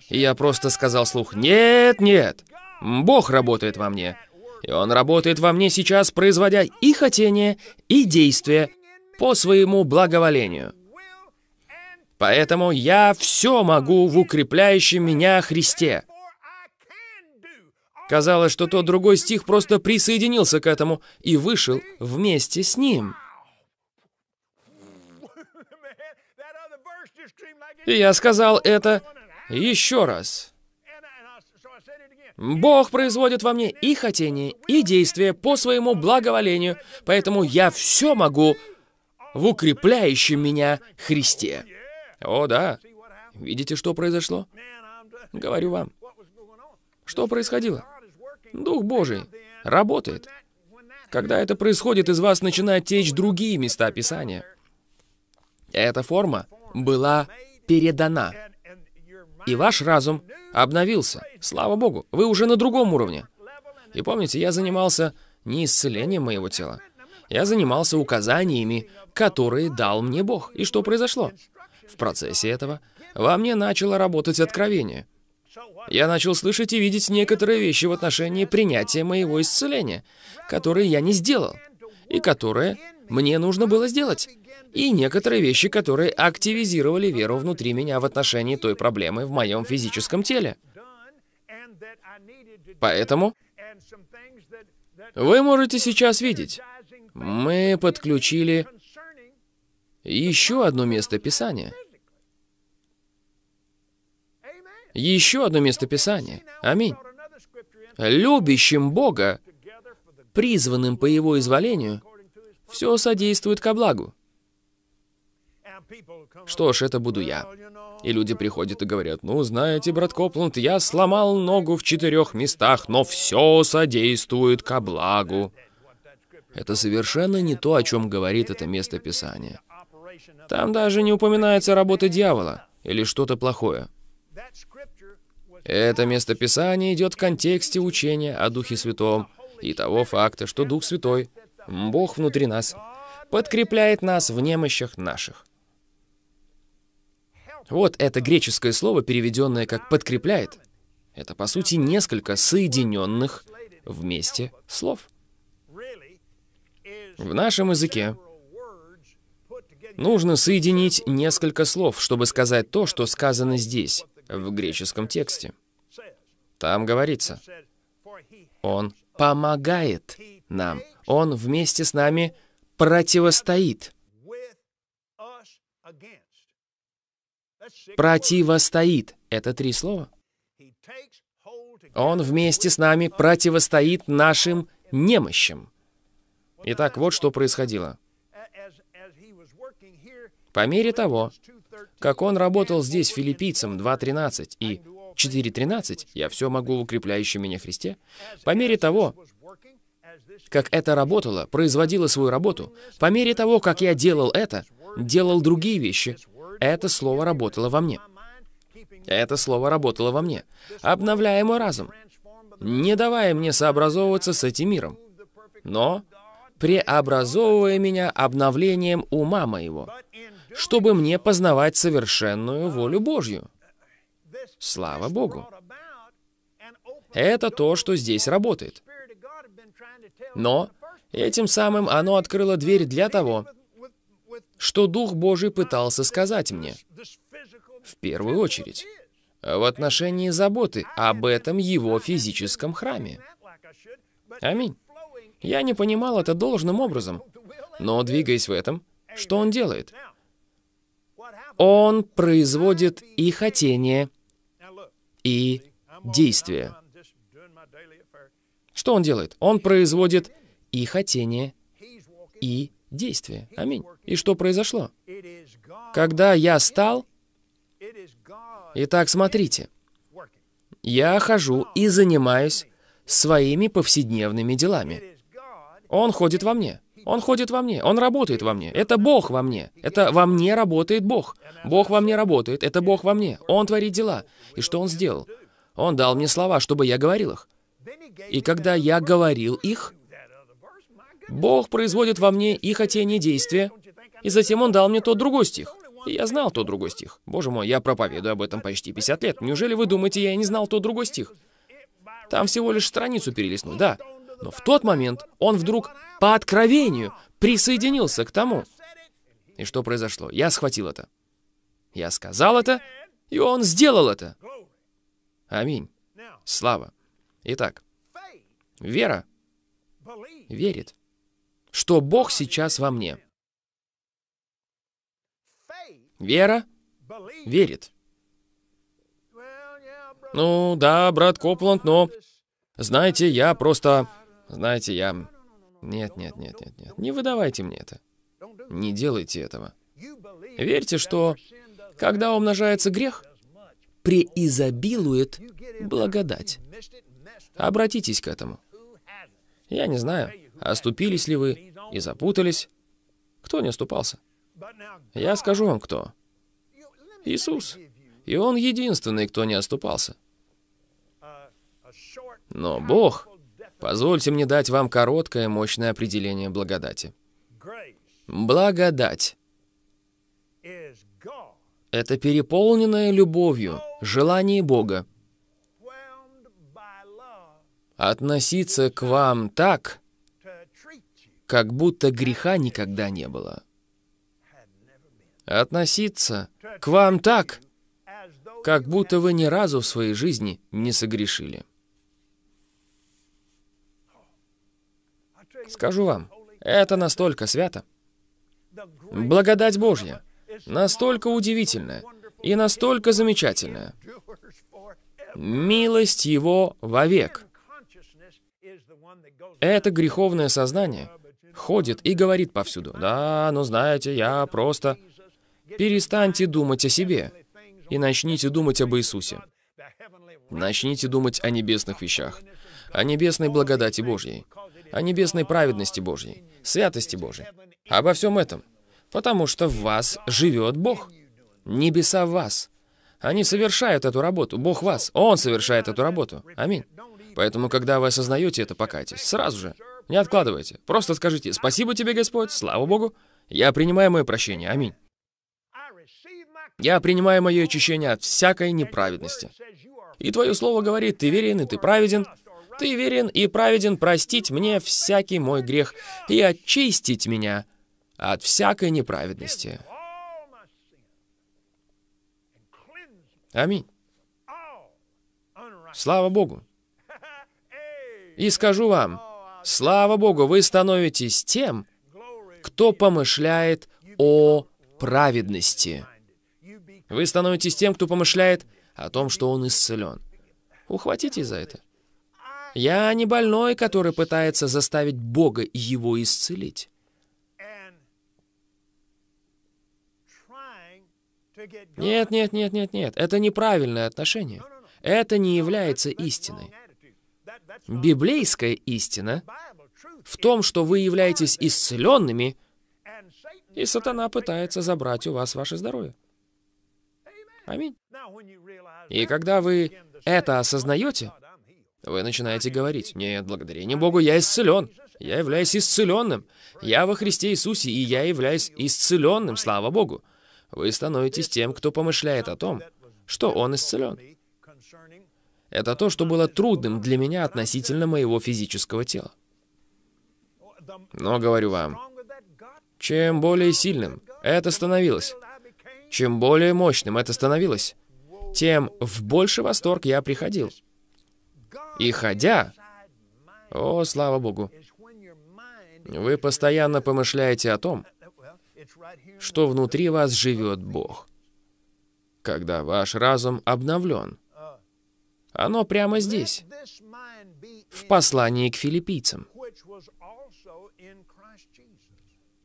и я просто сказал слух, «Нет, нет, Бог работает во мне, и Он работает во мне сейчас, производя и хотение, и действие по своему благоволению». Поэтому я все могу в укрепляющем меня Христе, Казалось, что тот другой стих просто присоединился к этому и вышел вместе с ним. И я сказал это еще раз. Бог производит во мне и хотение, и действие по своему благоволению, поэтому я все могу в укрепляющем меня Христе. О, да. Видите, что произошло? Говорю вам. Что происходило? Дух Божий работает. Когда это происходит, из вас начинают течь другие места Писания. Эта форма была передана. И ваш разум обновился. Слава Богу, вы уже на другом уровне. И помните, я занимался не исцелением моего тела. Я занимался указаниями, которые дал мне Бог. И что произошло? В процессе этого во мне начало работать откровение. Я начал слышать и видеть некоторые вещи в отношении принятия моего исцеления, которые я не сделал, и которые мне нужно было сделать, и некоторые вещи, которые активизировали веру внутри меня в отношении той проблемы в моем физическом теле. Поэтому вы можете сейчас видеть, мы подключили еще одно место Писания, Еще одно место Писания, Аминь. Любящим Бога, призванным по Его изволению, все содействует ко благу. Что ж, это буду я. И люди приходят и говорят, ну, знаете, брат Копланд, я сломал ногу в четырех местах, но все содействует ко благу. Это совершенно не то, о чем говорит это место Писания. Там даже не упоминается работа дьявола или что-то плохое. Это местописание идет в контексте учения о Духе Святом и того факта, что Дух Святой, Бог внутри нас, подкрепляет нас в немощах наших. Вот это греческое слово, переведенное как «подкрепляет», это, по сути, несколько соединенных вместе слов. В нашем языке нужно соединить несколько слов, чтобы сказать то, что сказано здесь в греческом тексте. Там говорится, Он помогает нам. Он вместе с нами противостоит. Противостоит. Это три слова. Он вместе с нами противостоит нашим немощам. Итак, вот что происходило. По мере того, как он работал здесь филиппийцам 2.13 и 4.13, я все могу в укрепляющем меня Христе, по мере того, как это работало, производило свою работу, по мере того, как я делал это, делал другие вещи, это слово работало во мне. Это слово работало во мне, обновляя мой разум, не давая мне сообразовываться с этим миром, но преобразовывая меня обновлением ума моего чтобы мне познавать совершенную волю Божью. Слава Богу! Это то, что здесь работает. Но этим самым оно открыло дверь для того, что Дух Божий пытался сказать мне. В первую очередь, в отношении заботы об этом его физическом храме. Аминь. Я не понимал это должным образом, но двигаясь в этом, что он делает? Он производит и хотение, и действие. Что он делает? Он производит и хотение, и действие. Аминь. И что произошло? Когда я стал... Итак, смотрите. Я хожу и занимаюсь своими повседневными делами. Он ходит во мне. Он ходит во мне, Он работает во мне. Это Бог во мне. Это во мне работает Бог. Бог во мне работает, это Бог во мне. Он творит дела. И что Он сделал? Он дал мне слова, чтобы я говорил их. И когда я говорил их, Бог производит во мне и хотение действия, и затем Он дал мне тот другой стих. И я знал тот другой стих. Боже мой, я проповедую об этом почти 50 лет. Неужели вы думаете, я не знал тот другой стих? Там всего лишь страницу перелистнул. да. Но в тот момент он вдруг по откровению присоединился к тому. И что произошло? Я схватил это. Я сказал это, и он сделал это. Аминь. Слава. Итак, вера верит, что Бог сейчас во мне. Вера верит. Ну да, брат Копланд, но... Знаете, я просто... Знаете, я... Нет, нет, нет, нет, нет. Не выдавайте мне это. Не делайте этого. Верьте, что когда умножается грех, преизобилует благодать. Обратитесь к этому. Я не знаю, оступились ли вы и запутались. Кто не оступался? Я скажу вам, кто. Иисус. И Он единственный, кто не оступался. Но Бог Позвольте мне дать вам короткое, мощное определение благодати. Благодать — это переполненное любовью, желание Бога. Относиться к вам так, как будто греха никогда не было. Относиться к вам так, как будто вы ни разу в своей жизни не согрешили. Скажу вам, это настолько свято. Благодать Божья настолько удивительная и настолько замечательная. Милость Его вовек. Это греховное сознание ходит и говорит повсюду, «Да, ну знаете, я просто...» Перестаньте думать о себе и начните думать об Иисусе. Начните думать о небесных вещах, о небесной благодати Божьей о небесной праведности Божьей, святости Божьей, обо всем этом. Потому что в вас живет Бог. Небеса в вас. Они совершают эту работу. Бог вас. Он совершает эту работу. Аминь. Поэтому, когда вы осознаете это, покайтесь. Сразу же. Не откладывайте. Просто скажите «Спасибо тебе, Господь, слава Богу, я принимаю мое прощение, аминь». Я принимаю мое очищение от всякой неправедности. И твое слово говорит, ты верен и ты праведен, ты верен и праведен простить мне всякий мой грех и очистить меня от всякой неправедности. Аминь. Слава Богу. И скажу вам, слава Богу, вы становитесь тем, кто помышляет о праведности. Вы становитесь тем, кто помышляет о том, что он исцелен. Ухватите за это. Я не больной, который пытается заставить Бога его исцелить. Нет, нет, нет, нет, нет. Это неправильное отношение. Это не является истиной. Библейская истина в том, что вы являетесь исцеленными, и сатана пытается забрать у вас ваше здоровье. Аминь. И когда вы это осознаете, вы начинаете говорить, «Нет, благодарение Богу, я исцелен. Я являюсь исцеленным. Я во Христе Иисусе, и я являюсь исцеленным, слава Богу». Вы становитесь тем, кто помышляет о том, что он исцелен. Это то, что было трудным для меня относительно моего физического тела. Но говорю вам, чем более сильным это становилось, чем более мощным это становилось, тем в больший восторг я приходил. И ходя, о, слава Богу, вы постоянно помышляете о том, что внутри вас живет Бог. Когда ваш разум обновлен, оно прямо здесь, в послании к филиппийцам.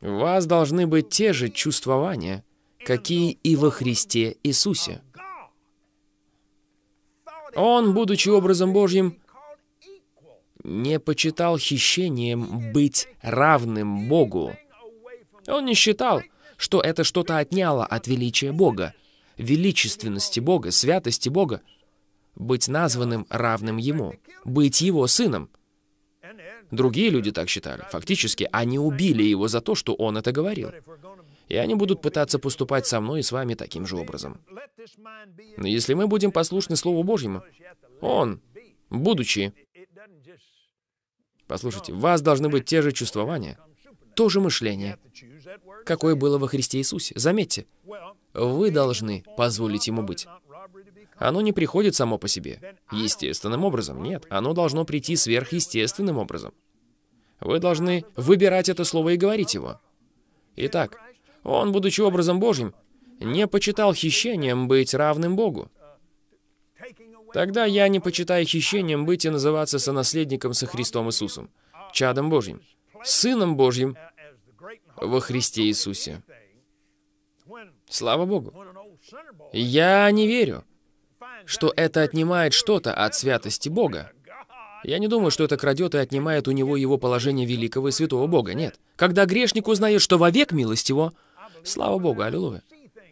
У вас должны быть те же чувствования, какие и во Христе Иисусе. Он, будучи образом Божьим, не почитал хищением быть равным Богу. Он не считал, что это что-то отняло от величия Бога, величественности Бога, святости Бога, быть названным равным Ему, быть Его сыном. Другие люди так считали. Фактически, они убили его за то, что он это говорил и они будут пытаться поступать со мной и с вами таким же образом. Но если мы будем послушны Слову Божьему, Он, будучи... Послушайте, у вас должны быть те же чувствования, то же мышление, какое было во Христе Иисусе. Заметьте, вы должны позволить Ему быть. Оно не приходит само по себе. Естественным образом, нет. Оно должно прийти сверхъестественным образом. Вы должны выбирать это слово и говорить его. Итак, он, будучи образом Божьим, не почитал хищением быть равным Богу. Тогда я не почитаю хищением быть и называться сонаследником со Христом Иисусом, чадом Божьим, сыном Божьим во Христе Иисусе. Слава Богу. Я не верю, что это отнимает что-то от святости Бога. Я не думаю, что это крадет и отнимает у него его положение великого и святого Бога. Нет. Когда грешник узнает, что вовек милость его — Слава Богу, аллилуйя.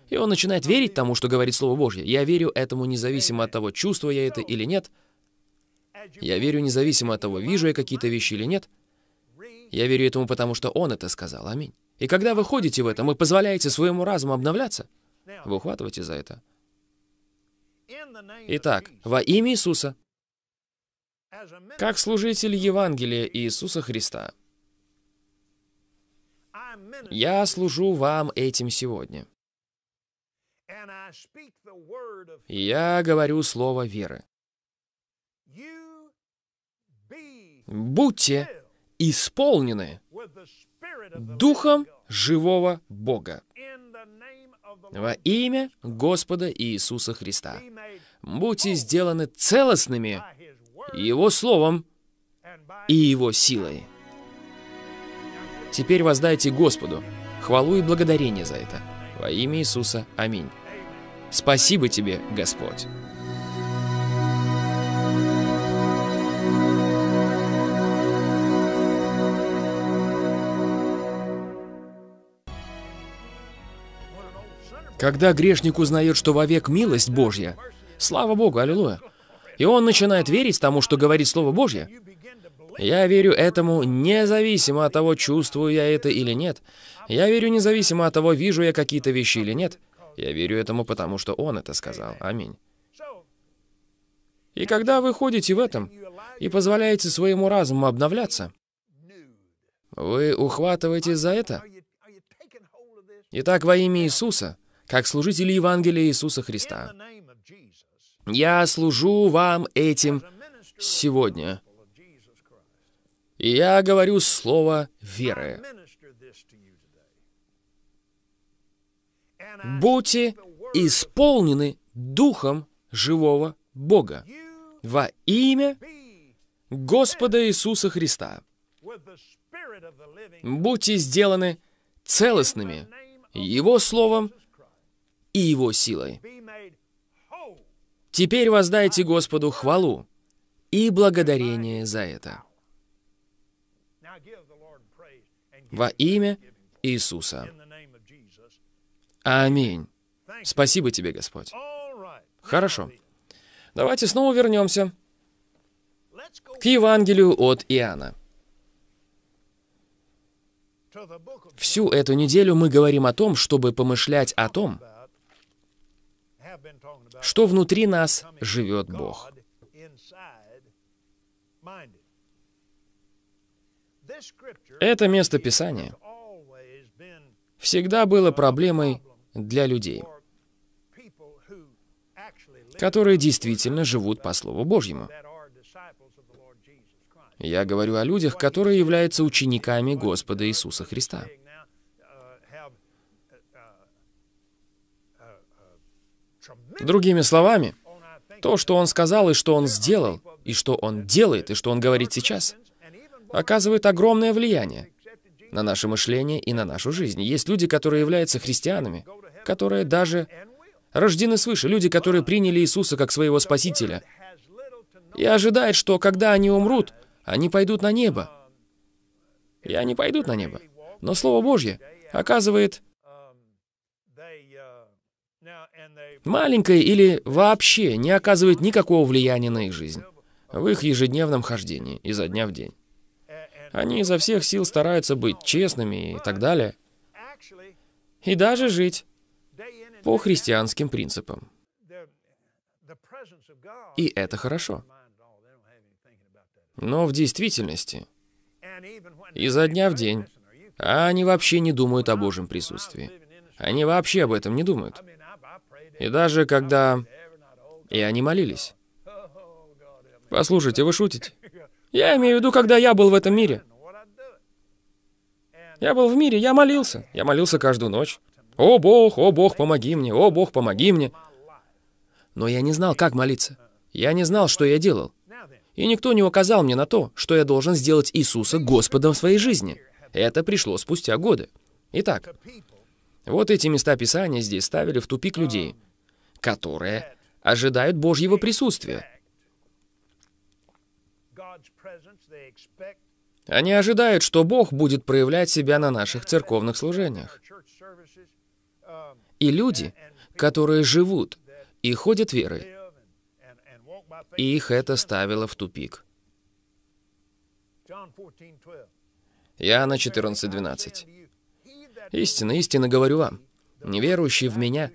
И он начинает верить тому, что говорит Слово Божье. Я верю этому независимо от того, чувствую я это или нет. Я верю независимо от того, вижу я какие-то вещи или нет. Я верю этому, потому что он это сказал. Аминь. И когда вы ходите в этом и позволяете своему разуму обновляться, вы ухватываете за это. Итак, во имя Иисуса, как служитель Евангелия Иисуса Христа, я служу вам этим сегодня. Я говорю слово веры. Будьте исполнены Духом живого Бога. Во имя Господа Иисуса Христа. Будьте сделаны целостными Его Словом и Его силой. Теперь воздайте Господу хвалу и благодарение за это. Во имя Иисуса. Аминь. Спасибо тебе, Господь. Когда грешник узнает, что вовек милость Божья, слава Богу, аллилуйя, и он начинает верить тому, что говорит Слово Божье, я верю этому независимо от того, чувствую я это или нет. Я верю независимо от того, вижу я какие-то вещи или нет. Я верю этому, потому что Он это сказал. Аминь. И когда вы ходите в этом и позволяете своему разуму обновляться, вы ухватываете за это? Итак, во имя Иисуса, как служители Евангелия Иисуса Христа, я служу вам этим сегодня. Я говорю слово веры. Будьте исполнены Духом живого Бога во имя Господа Иисуса Христа. Будьте сделаны целостными Его Словом и Его силой. Теперь воздайте Господу хвалу и благодарение за это. Во имя Иисуса. Аминь. Спасибо тебе, Господь. Хорошо. Давайте снова вернемся к Евангелию от Иоанна. Всю эту неделю мы говорим о том, чтобы помышлять о том, что внутри нас живет Бог. Это место Писания всегда было проблемой для людей, которые действительно живут по Слову Божьему. Я говорю о людях, которые являются учениками Господа Иисуса Христа. Другими словами, то, что он сказал, и что он сделал, и что он делает, и что он говорит сейчас, оказывает огромное влияние на наше мышление и на нашу жизнь. Есть люди, которые являются христианами, которые даже рождены свыше, люди, которые приняли Иисуса как своего Спасителя, и ожидают, что когда они умрут, они пойдут на небо. И они пойдут на небо. Но Слово Божье оказывает маленькое или вообще не оказывает никакого влияния на их жизнь в их ежедневном хождении изо дня в день. Они изо всех сил стараются быть честными и так далее. И даже жить по христианским принципам. И это хорошо. Но в действительности, изо дня в день, они вообще не думают о Божьем присутствии. Они вообще об этом не думают. И даже когда... И они молились. Послушайте, вы шутите? Я имею в виду, когда я был в этом мире. Я был в мире, я молился. Я молился каждую ночь. «О Бог, о Бог, помоги мне, о Бог, помоги мне!» Но я не знал, как молиться. Я не знал, что я делал. И никто не указал мне на то, что я должен сделать Иисуса Господом в своей жизни. Это пришло спустя годы. Итак, вот эти места Писания здесь ставили в тупик людей, которые ожидают Божьего присутствия, Они ожидают, что Бог будет проявлять себя на наших церковных служениях. Um, и люди, которые живут и ходят верой, их это ставило в тупик. Иоанна 14:12. Истинно, истинно говорю вам, неверующий в меня,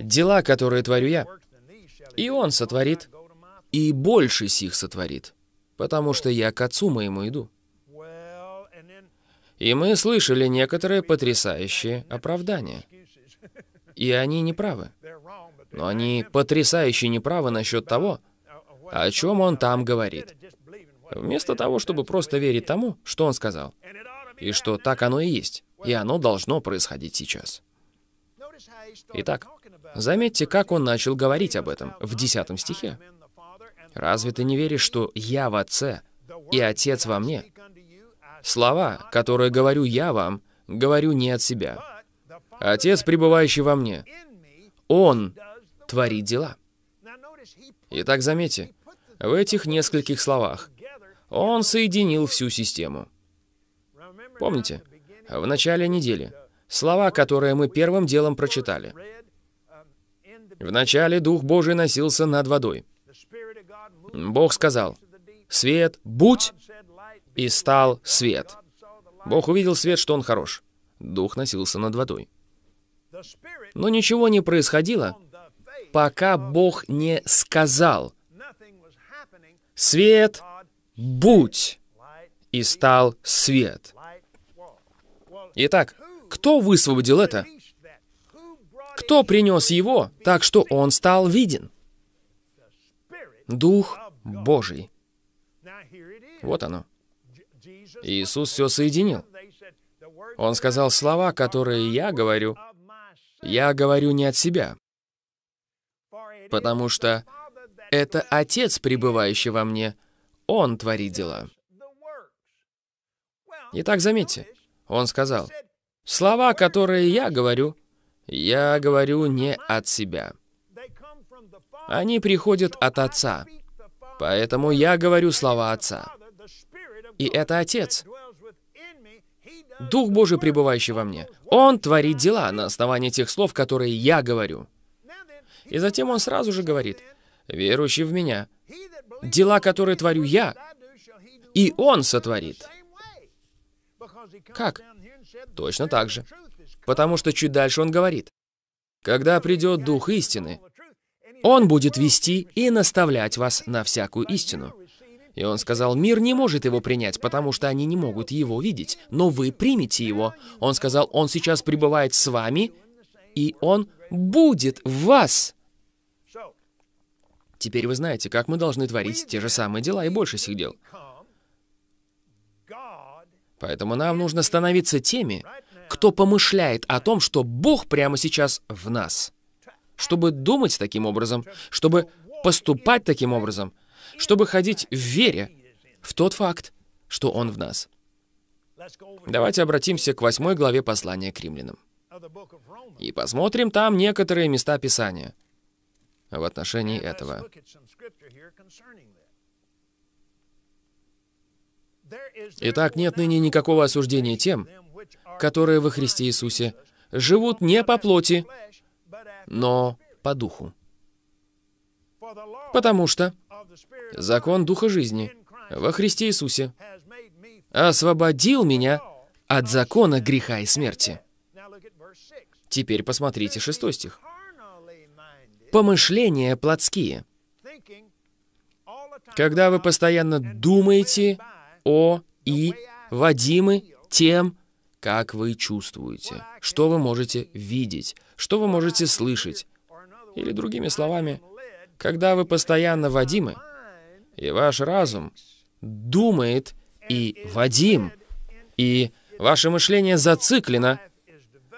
дела, которые творю я, и он сотворит, и больше сих сотворит потому что я к отцу моему иду». И мы слышали некоторые потрясающие оправдания. И они не правы. Но они потрясающе неправы насчет того, о чем он там говорит. Вместо того, чтобы просто верить тому, что он сказал. И что так оно и есть. И оно должно происходить сейчас. Итак, заметьте, как он начал говорить об этом в 10 стихе. Разве ты не веришь, что я в Отце и Отец во мне? Слова, которые говорю я вам, говорю не от себя. Отец, пребывающий во мне, Он творит дела. Итак, заметьте, в этих нескольких словах он соединил всю систему. Помните, в начале недели слова, которые мы первым делом прочитали. В начале Дух Божий носился над водой. Бог сказал, «Свет, будь!» И стал свет. Бог увидел свет, что он хорош. Дух носился над водой. Но ничего не происходило, пока Бог не сказал, «Свет, будь!» И стал свет. Итак, кто высвободил это? Кто принес его так, что он стал виден? Дух Божий. Вот оно. Иисус все соединил. Он сказал слова, которые я говорю. Я говорю не от себя, потому что это Отец, пребывающий во мне. Он творит дела. Итак, заметьте, он сказал, «Слова, которые я говорю, я говорю не от себя. Они приходят от Отца, Поэтому я говорю слова Отца. И это Отец. Дух Божий, пребывающий во мне. Он творит дела на основании тех слов, которые я говорю. И затем он сразу же говорит, верующий в меня, дела, которые творю я, и он сотворит. Как? Точно так же. Потому что чуть дальше он говорит, когда придет Дух истины, он будет вести и наставлять вас на всякую истину. И он сказал, мир не может его принять, потому что они не могут его видеть, но вы примете его. Он сказал, он сейчас пребывает с вами, и он будет в вас. Теперь вы знаете, как мы должны творить те же самые дела и больше сих дел. Поэтому нам нужно становиться теми, кто помышляет о том, что Бог прямо сейчас в нас чтобы думать таким образом, чтобы поступать таким образом, чтобы ходить в вере в тот факт, что Он в нас. Давайте обратимся к восьмой главе послания к римлянам. И посмотрим там некоторые места Писания в отношении этого. Итак, нет ныне никакого осуждения тем, которые во Христе Иисусе живут не по плоти, но по духу. Потому что закон Духа жизни во Христе Иисусе освободил меня от закона греха и смерти. Теперь посмотрите шестой стих. Помышления плотские. Когда вы постоянно думаете о и водимы тем, как вы чувствуете, что вы можете видеть, что вы можете слышать. Или другими словами, когда вы постоянно Вадимы, и ваш разум думает и Вадим, и ваше мышление зациклено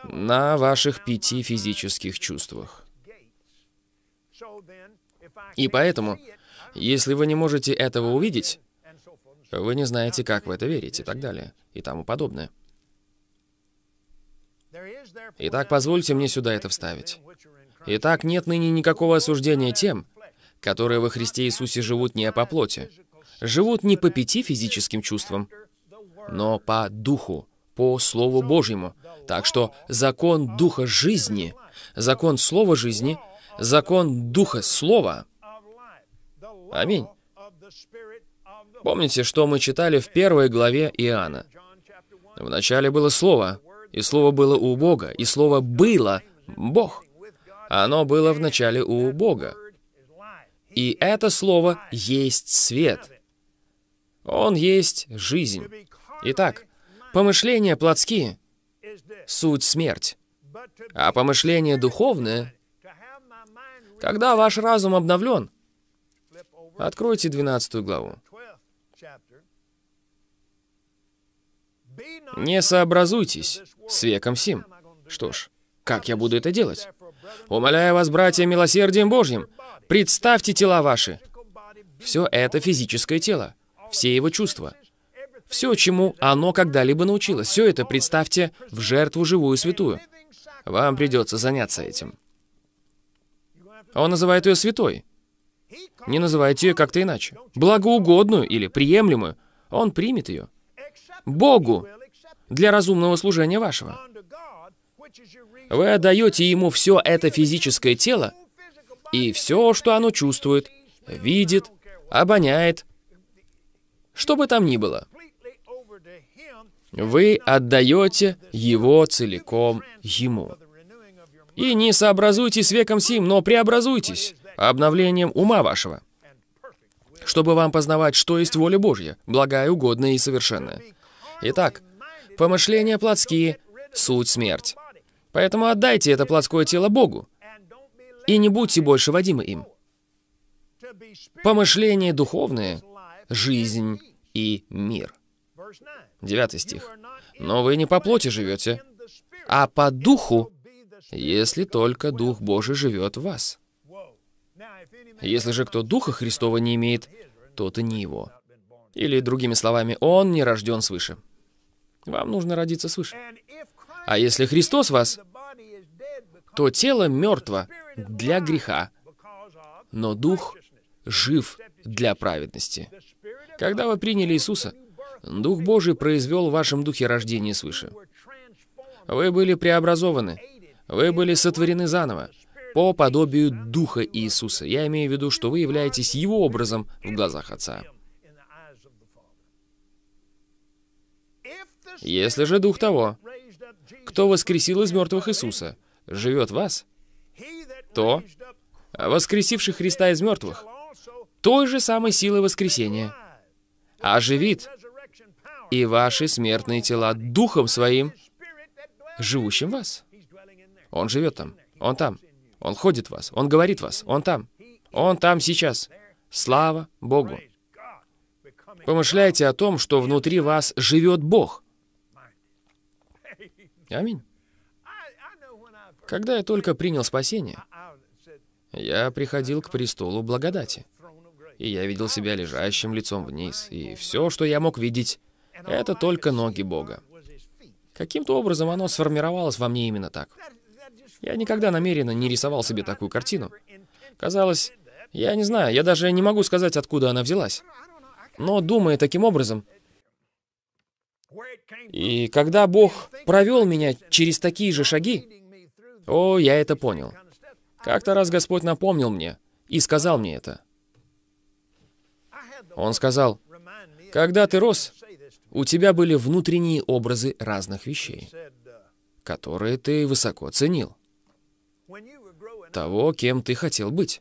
на ваших пяти физических чувствах. И поэтому, если вы не можете этого увидеть, вы не знаете, как в это верить и так далее, и тому подобное. Итак, позвольте мне сюда это вставить. Итак, нет ныне никакого осуждения тем, которые во Христе Иисусе живут не по плоти, живут не по пяти физическим чувствам, но по духу, по Слову Божьему. Так что закон Духа жизни, закон Слова жизни, закон Духа Слова. Аминь. Помните, что мы читали в первой главе Иоанна? Вначале было Слово, и слово было у Бога, и слово было Бог. Оно было в начале у Бога. И это слово есть свет. Он есть жизнь. Итак, помышления плотские — суть смерть. А помышления духовные — когда ваш разум обновлен. Откройте 12 главу. Не сообразуйтесь с веком сим. Что ж, как я буду это делать? Умоляю вас, братья, милосердием Божьим, представьте тела ваши. Все это физическое тело, все его чувства. Все, чему оно когда-либо научилось, все это представьте в жертву живую святую. Вам придется заняться этим. Он называет ее святой. Не называйте ее как-то иначе. Благоугодную или приемлемую. Он примет ее. Богу для разумного служения вашего. Вы отдаете ему все это физическое тело и все, что оно чувствует, видит, обоняет, что бы там ни было. Вы отдаете его целиком ему. И не сообразуйтесь с веком сим, но преобразуйтесь обновлением ума вашего, чтобы вам познавать, что есть воля Божья, благая, угодная и совершенная. Итак, помышления плотские, суть смерть. Поэтому отдайте это плотское тело Богу и не будьте больше водимы им. Помышления духовные — жизнь и мир. Девятый стих. «Но вы не по плоти живете, а по духу, если только Дух Божий живет в вас. Если же кто Духа Христова не имеет, тот и не его». Или, другими словами, он не рожден свыше. Вам нужно родиться свыше. А если Христос вас, то тело мертво для греха, но дух жив для праведности. Когда вы приняли Иисуса, Дух Божий произвел в вашем духе рождение свыше. Вы были преобразованы, вы были сотворены заново, по подобию Духа Иисуса. Я имею в виду, что вы являетесь Его образом в глазах Отца. Если же Дух того, кто воскресил из мертвых Иисуса, живет в вас, то, воскресивший Христа из мертвых, той же самой силой воскресения, оживит и ваши смертные тела Духом Своим, живущим в вас. Он живет там, Он там, Он ходит в вас, Он говорит в вас, Он там, Он там сейчас. Слава Богу! Помышляйте о том, что внутри вас живет Бог. Аминь. Когда я только принял спасение, я приходил к престолу благодати. И я видел себя лежащим лицом вниз. И все, что я мог видеть, это только ноги Бога. Каким-то образом оно сформировалось во мне именно так. Я никогда намеренно не рисовал себе такую картину. Казалось, я не знаю, я даже не могу сказать, откуда она взялась. Но, думая таким образом, и когда Бог провел меня через такие же шаги, о, я это понял. Как-то раз Господь напомнил мне и сказал мне это. Он сказал, когда ты рос, у тебя были внутренние образы разных вещей, которые ты высоко ценил. Того, кем ты хотел быть.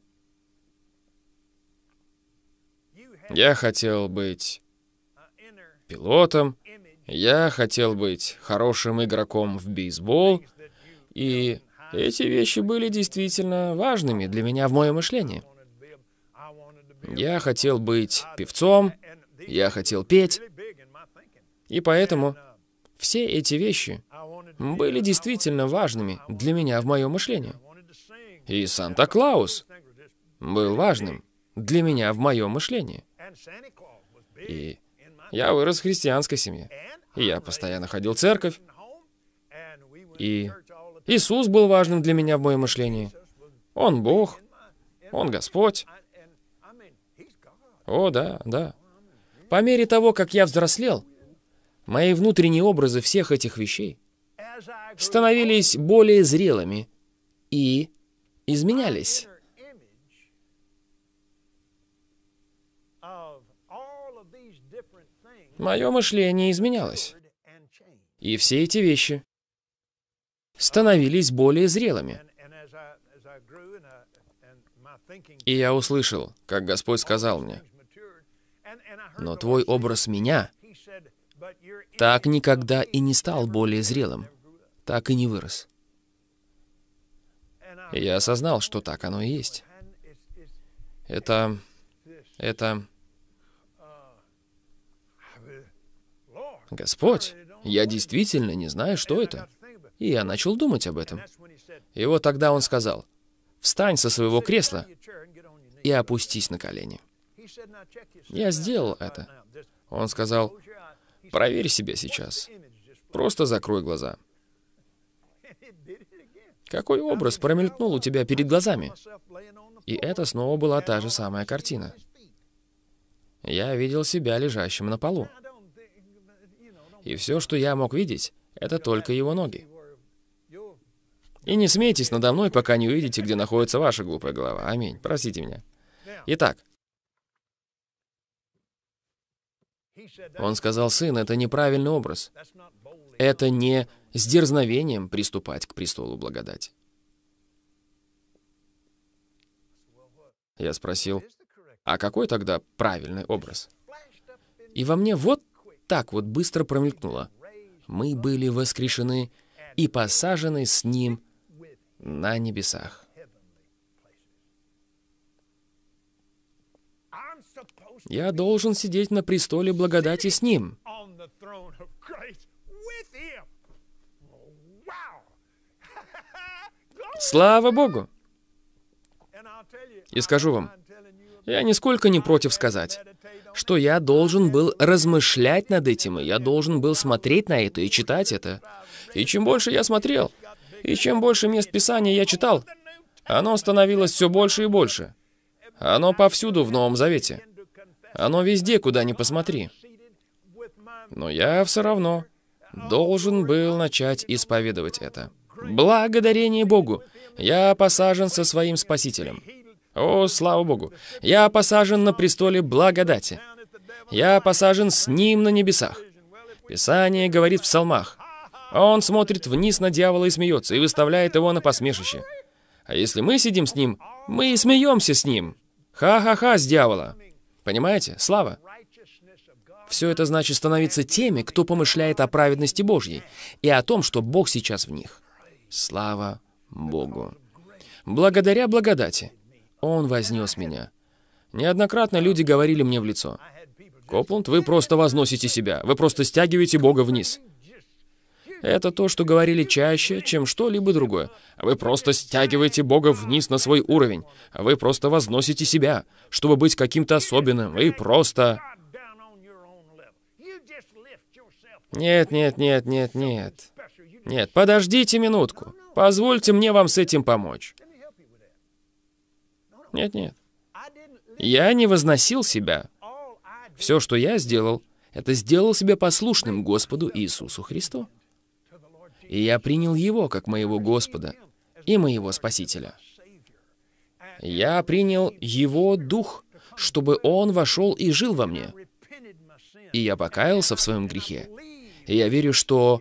Я хотел быть пилотом, я хотел быть хорошим игроком в бейсбол, и эти вещи были действительно важными для меня в моем мышлении. Я хотел быть певцом, я хотел петь, и поэтому все эти вещи были действительно важными для меня в моем мышлении. И Санта-Клаус был важным для меня в моем мышлении. И я вырос в христианской семье. И я постоянно ходил в церковь. И Иисус был важным для меня в моем мышлении. Он Бог. Он Господь. О, да, да. По мере того, как я взрослел, мои внутренние образы всех этих вещей становились более зрелыми и изменялись. Мое мышление изменялось. И все эти вещи становились более зрелыми. И я услышал, как Господь сказал мне, «Но твой образ меня так никогда и не стал более зрелым, так и не вырос». И я осознал, что так оно и есть. Это... это... «Господь, я действительно не знаю, что это». И я начал думать об этом. И вот тогда он сказал, «Встань со своего кресла и опустись на колени». Я сделал это. Он сказал, «Проверь себя сейчас. Просто закрой глаза». Какой образ промелькнул у тебя перед глазами? И это снова была та же самая картина. Я видел себя лежащим на полу. И все, что я мог видеть, это только его ноги. И не смейтесь надо мной, пока не увидите, где находится ваша глупая голова. Аминь. Простите меня. Итак, он сказал, сын, это неправильный образ. Это не с дерзновением приступать к престолу благодати. Я спросил, а какой тогда правильный образ? И во мне вот так вот быстро промелькнуло. Мы были воскрешены и посажены с Ним на небесах. Я должен сидеть на престоле благодати с Ним. Слава Богу! И скажу вам, я нисколько не против сказать, что я должен был размышлять над этим, и я должен был смотреть на это и читать это. И чем больше я смотрел, и чем больше мест Писания я читал, оно становилось все больше и больше. Оно повсюду в Новом Завете. Оно везде, куда ни посмотри. Но я все равно должен был начать исповедовать это. Благодарение Богу, я посажен со своим Спасителем. О, слава Богу! Я посажен на престоле благодати. Я посажен с Ним на небесах. Писание говорит в псалмах. Он смотрит вниз на дьявола и смеется, и выставляет его на посмешище. А если мы сидим с Ним, мы и смеемся с Ним. Ха-ха-ха с дьявола. Понимаете? Слава. Все это значит становиться теми, кто помышляет о праведности Божьей и о том, что Бог сейчас в них. Слава Богу. Благодаря благодати. Он вознес меня. Неоднократно люди говорили мне в лицо. «Копланд, вы просто возносите себя. Вы просто стягиваете Бога вниз». Это то, что говорили чаще, чем что-либо другое. Вы просто стягиваете Бога вниз на свой уровень. А вы просто возносите себя, чтобы быть каким-то особенным. Вы просто... Нет, нет, нет, нет, нет. Нет, подождите минутку. Позвольте мне вам с этим помочь. Нет-нет. Я не возносил себя. Все, что я сделал, это сделал себя послушным Господу Иисусу Христу. И я принял Его как моего Господа и моего Спасителя. Я принял Его Дух, чтобы Он вошел и жил во мне. И я покаялся в своем грехе. И я верю, что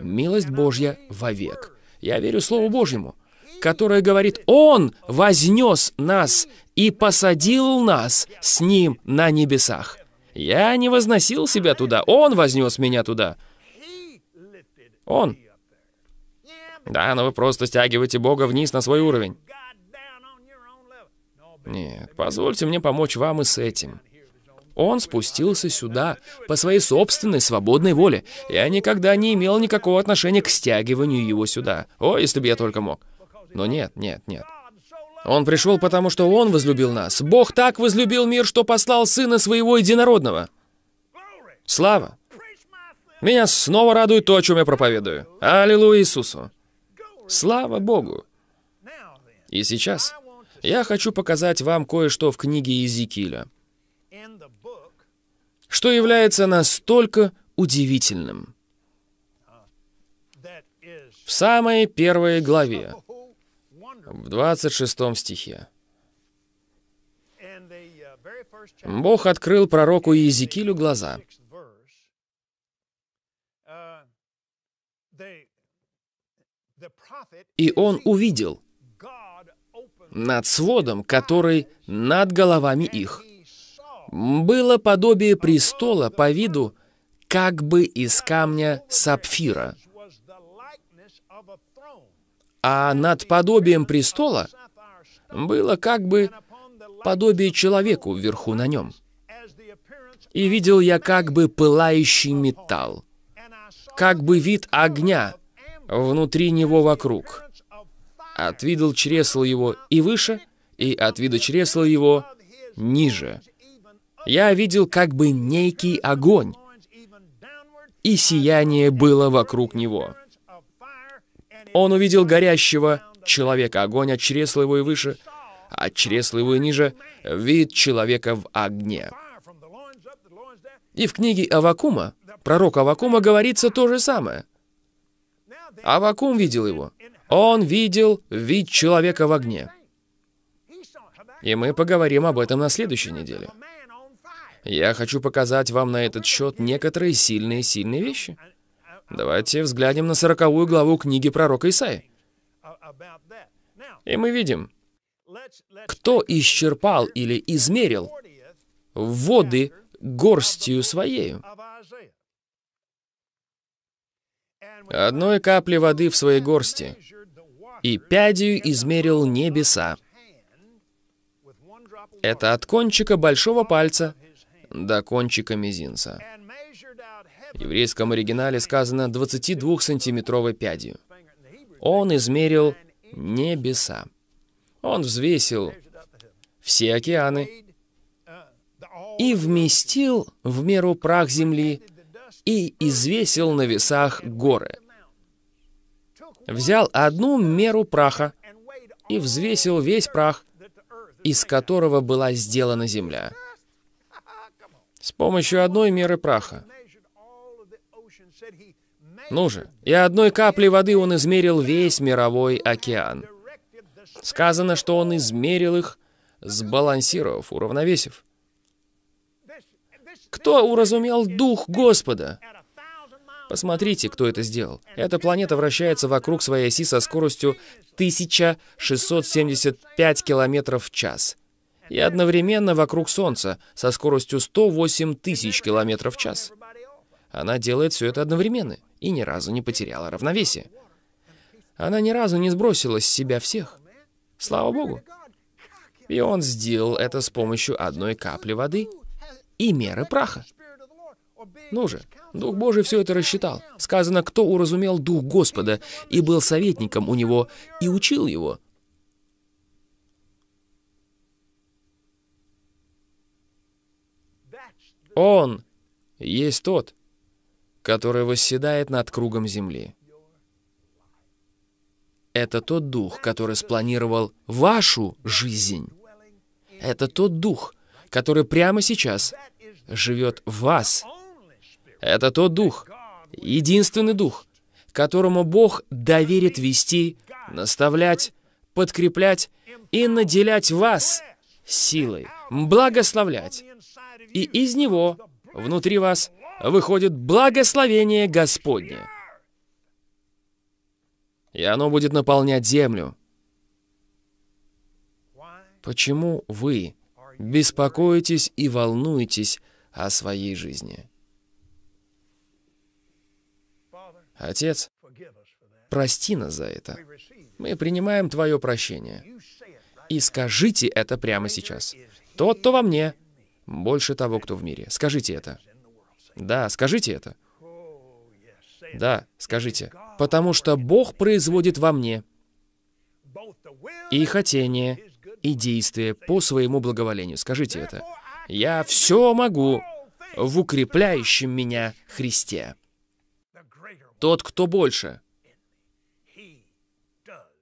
милость Божья вовек. Я верю Слову Божьему которое говорит «Он вознес нас и посадил нас с Ним на небесах». Я не возносил себя туда, Он вознес меня туда. Он. Да, но вы просто стягиваете Бога вниз на свой уровень. Нет, позвольте мне помочь вам и с этим. Он спустился сюда по своей собственной свободной воле. Я никогда не имел никакого отношения к стягиванию его сюда. О, если бы я только мог. Но нет, нет, нет. Он пришел, потому что Он возлюбил нас. Бог так возлюбил мир, что послал Сына Своего Единородного. Слава! Меня снова радует то, о чем я проповедую. Аллилуйя Иисусу! Слава Богу! И сейчас я хочу показать вам кое-что в книге Иезекииля, что является настолько удивительным. В самой первой главе в 26 стихе. Uh, Бог открыл пророку Иезекиилю глаза. Uh, И он увидел над сводом, который над головами их, было подобие престола по виду, как бы из камня сапфира а над подобием престола было как бы подобие человеку вверху на нем. И видел я как бы пылающий металл, как бы вид огня внутри него вокруг. От вида чресла его и выше, и от вида чресла его ниже. Я видел как бы некий огонь, и сияние было вокруг него. Он увидел горящего человека, огонь от чресла его и выше, от чресла его и ниже, вид человека в огне. И в книге Авакума, пророк Авакума, говорится то же самое. Авакум видел его. Он видел вид человека в огне. И мы поговорим об этом на следующей неделе. Я хочу показать вам на этот счет некоторые сильные-сильные вещи. Давайте взглянем на сороковую главу книги пророка Исаи. И мы видим, кто исчерпал или измерил воды горстью своей, Одной капли воды в своей горсти, и пядью измерил небеса. Это от кончика большого пальца до кончика мизинца. В еврейском оригинале сказано 22-сантиметровой пядью. Он измерил небеса. Он взвесил все океаны и вместил в меру прах земли и извесил на весах горы. Взял одну меру праха и взвесил весь прах, из которого была сделана земля. С помощью одной меры праха ну же, и одной каплей воды он измерил весь мировой океан. Сказано, что он измерил их, сбалансировав, уравновесив. Кто уразумел Дух Господа? Посмотрите, кто это сделал. Эта планета вращается вокруг своей оси со скоростью 1675 километров в час. И одновременно вокруг Солнца со скоростью 108 тысяч километров в час. Она делает все это одновременно и ни разу не потеряла равновесие. Она ни разу не сбросила с себя всех. Слава Богу. И он сделал это с помощью одной капли воды и меры праха. Ну же, Дух Божий все это рассчитал. Сказано, кто уразумел Дух Господа и был советником у Него и учил Его. Он есть тот, который восседает над кругом земли. Это тот дух, который спланировал вашу жизнь. Это тот дух, который прямо сейчас живет в вас. Это тот дух, единственный дух, которому Бог доверит вести, наставлять, подкреплять и наделять вас силой, благословлять. И из него, внутри вас, выходит благословение Господне. И оно будет наполнять землю. Почему вы беспокоитесь и волнуетесь о своей жизни? Отец, прости нас за это. Мы принимаем твое прощение. И скажите это прямо сейчас. Тот, кто во мне, больше того, кто в мире. Скажите это. Да, скажите это. Да, скажите. Потому что Бог производит во мне и хотение, и действие по своему благоволению. Скажите это. Я все могу в укрепляющем меня Христе. Тот, кто больше,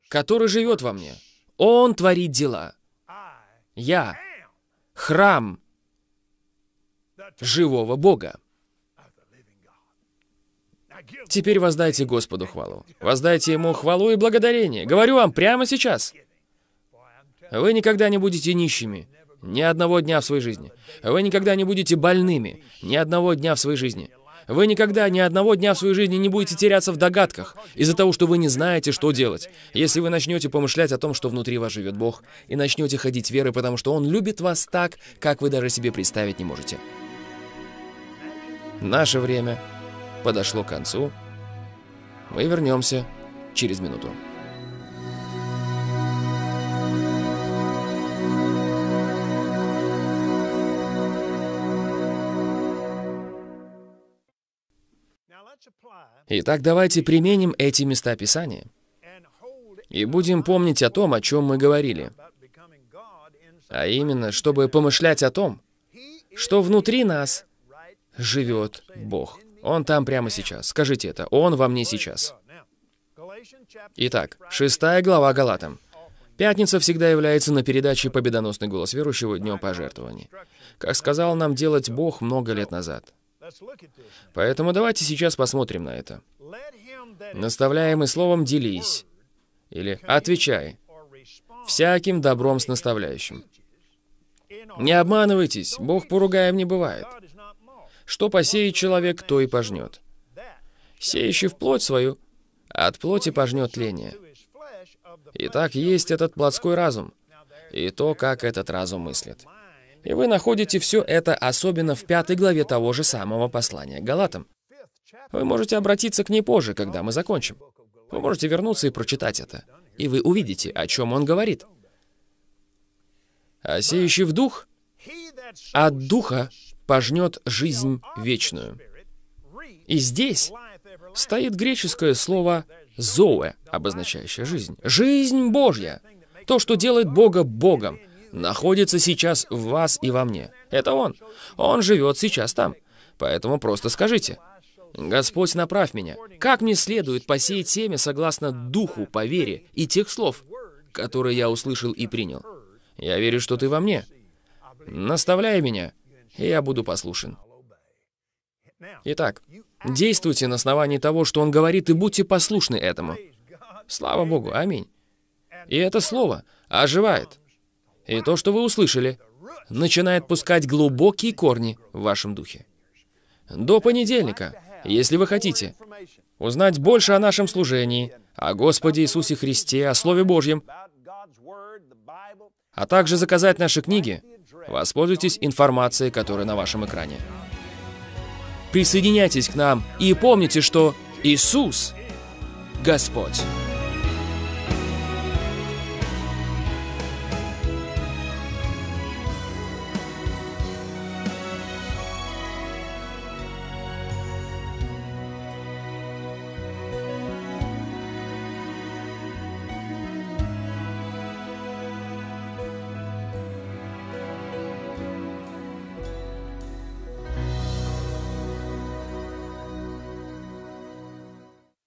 который живет во мне, он творит дела. Я — храм живого Бога. Теперь воздайте Господу хвалу. Воздайте Ему хвалу и благодарение. Говорю вам прямо сейчас. Вы никогда не будете нищими. Ни одного дня в своей жизни. Вы никогда не будете больными. Ни одного дня в своей жизни. Вы никогда ни одного дня в своей жизни не будете теряться в догадках из-за того, что вы не знаете, что делать. Если вы начнете помышлять о том, что внутри вас живет Бог, и начнете ходить верой, потому что Он любит вас так, как вы даже себе представить не можете. Наше время подошло к концу. Мы вернемся через минуту. Итак, давайте применим эти места Писания и будем помнить о том, о чем мы говорили. А именно, чтобы помышлять о том, что внутри нас живет Бог. Он там прямо сейчас. Скажите это. Он во мне сейчас. Итак, шестая глава Галатам. Пятница всегда является на передаче «Победоносный голос верующего» днем пожертвований. Как сказал нам делать Бог много лет назад. Поэтому давайте сейчас посмотрим на это. Наставляемый словом «делись» или «отвечай» всяким добром с наставляющим. Не обманывайтесь, Бог поругаем не бывает. Что посеет человек, то и пожнет. Сеющий в плоть свою, а от плоти пожнет тление. Итак, есть этот плотской разум, и то, как этот разум мыслит. И вы находите все это, особенно в пятой главе того же самого послания Галатам. Вы можете обратиться к ней позже, когда мы закончим. Вы можете вернуться и прочитать это, и вы увидите, о чем он говорит. А сеющий в дух, от духа пожнет жизнь вечную. И здесь стоит греческое слово «зоэ», обозначающее жизнь. Жизнь Божья, то, что делает Бога Богом, находится сейчас в вас и во мне. Это Он. Он живет сейчас там. Поэтому просто скажите, «Господь, направь меня. Как мне следует посеять семя согласно духу по вере и тех слов, которые я услышал и принял? Я верю, что ты во мне. Наставляй меня, и я буду послушен. Итак, действуйте на основании того, что он говорит, и будьте послушны этому. Слава Богу, аминь. И это слово оживает. И то, что вы услышали, начинает пускать глубокие корни в вашем духе. До понедельника, если вы хотите, узнать больше о нашем служении, о Господе Иисусе Христе, о Слове Божьем, а также заказать наши книги, Воспользуйтесь информацией, которая на вашем экране. Присоединяйтесь к нам и помните, что Иисус – Господь.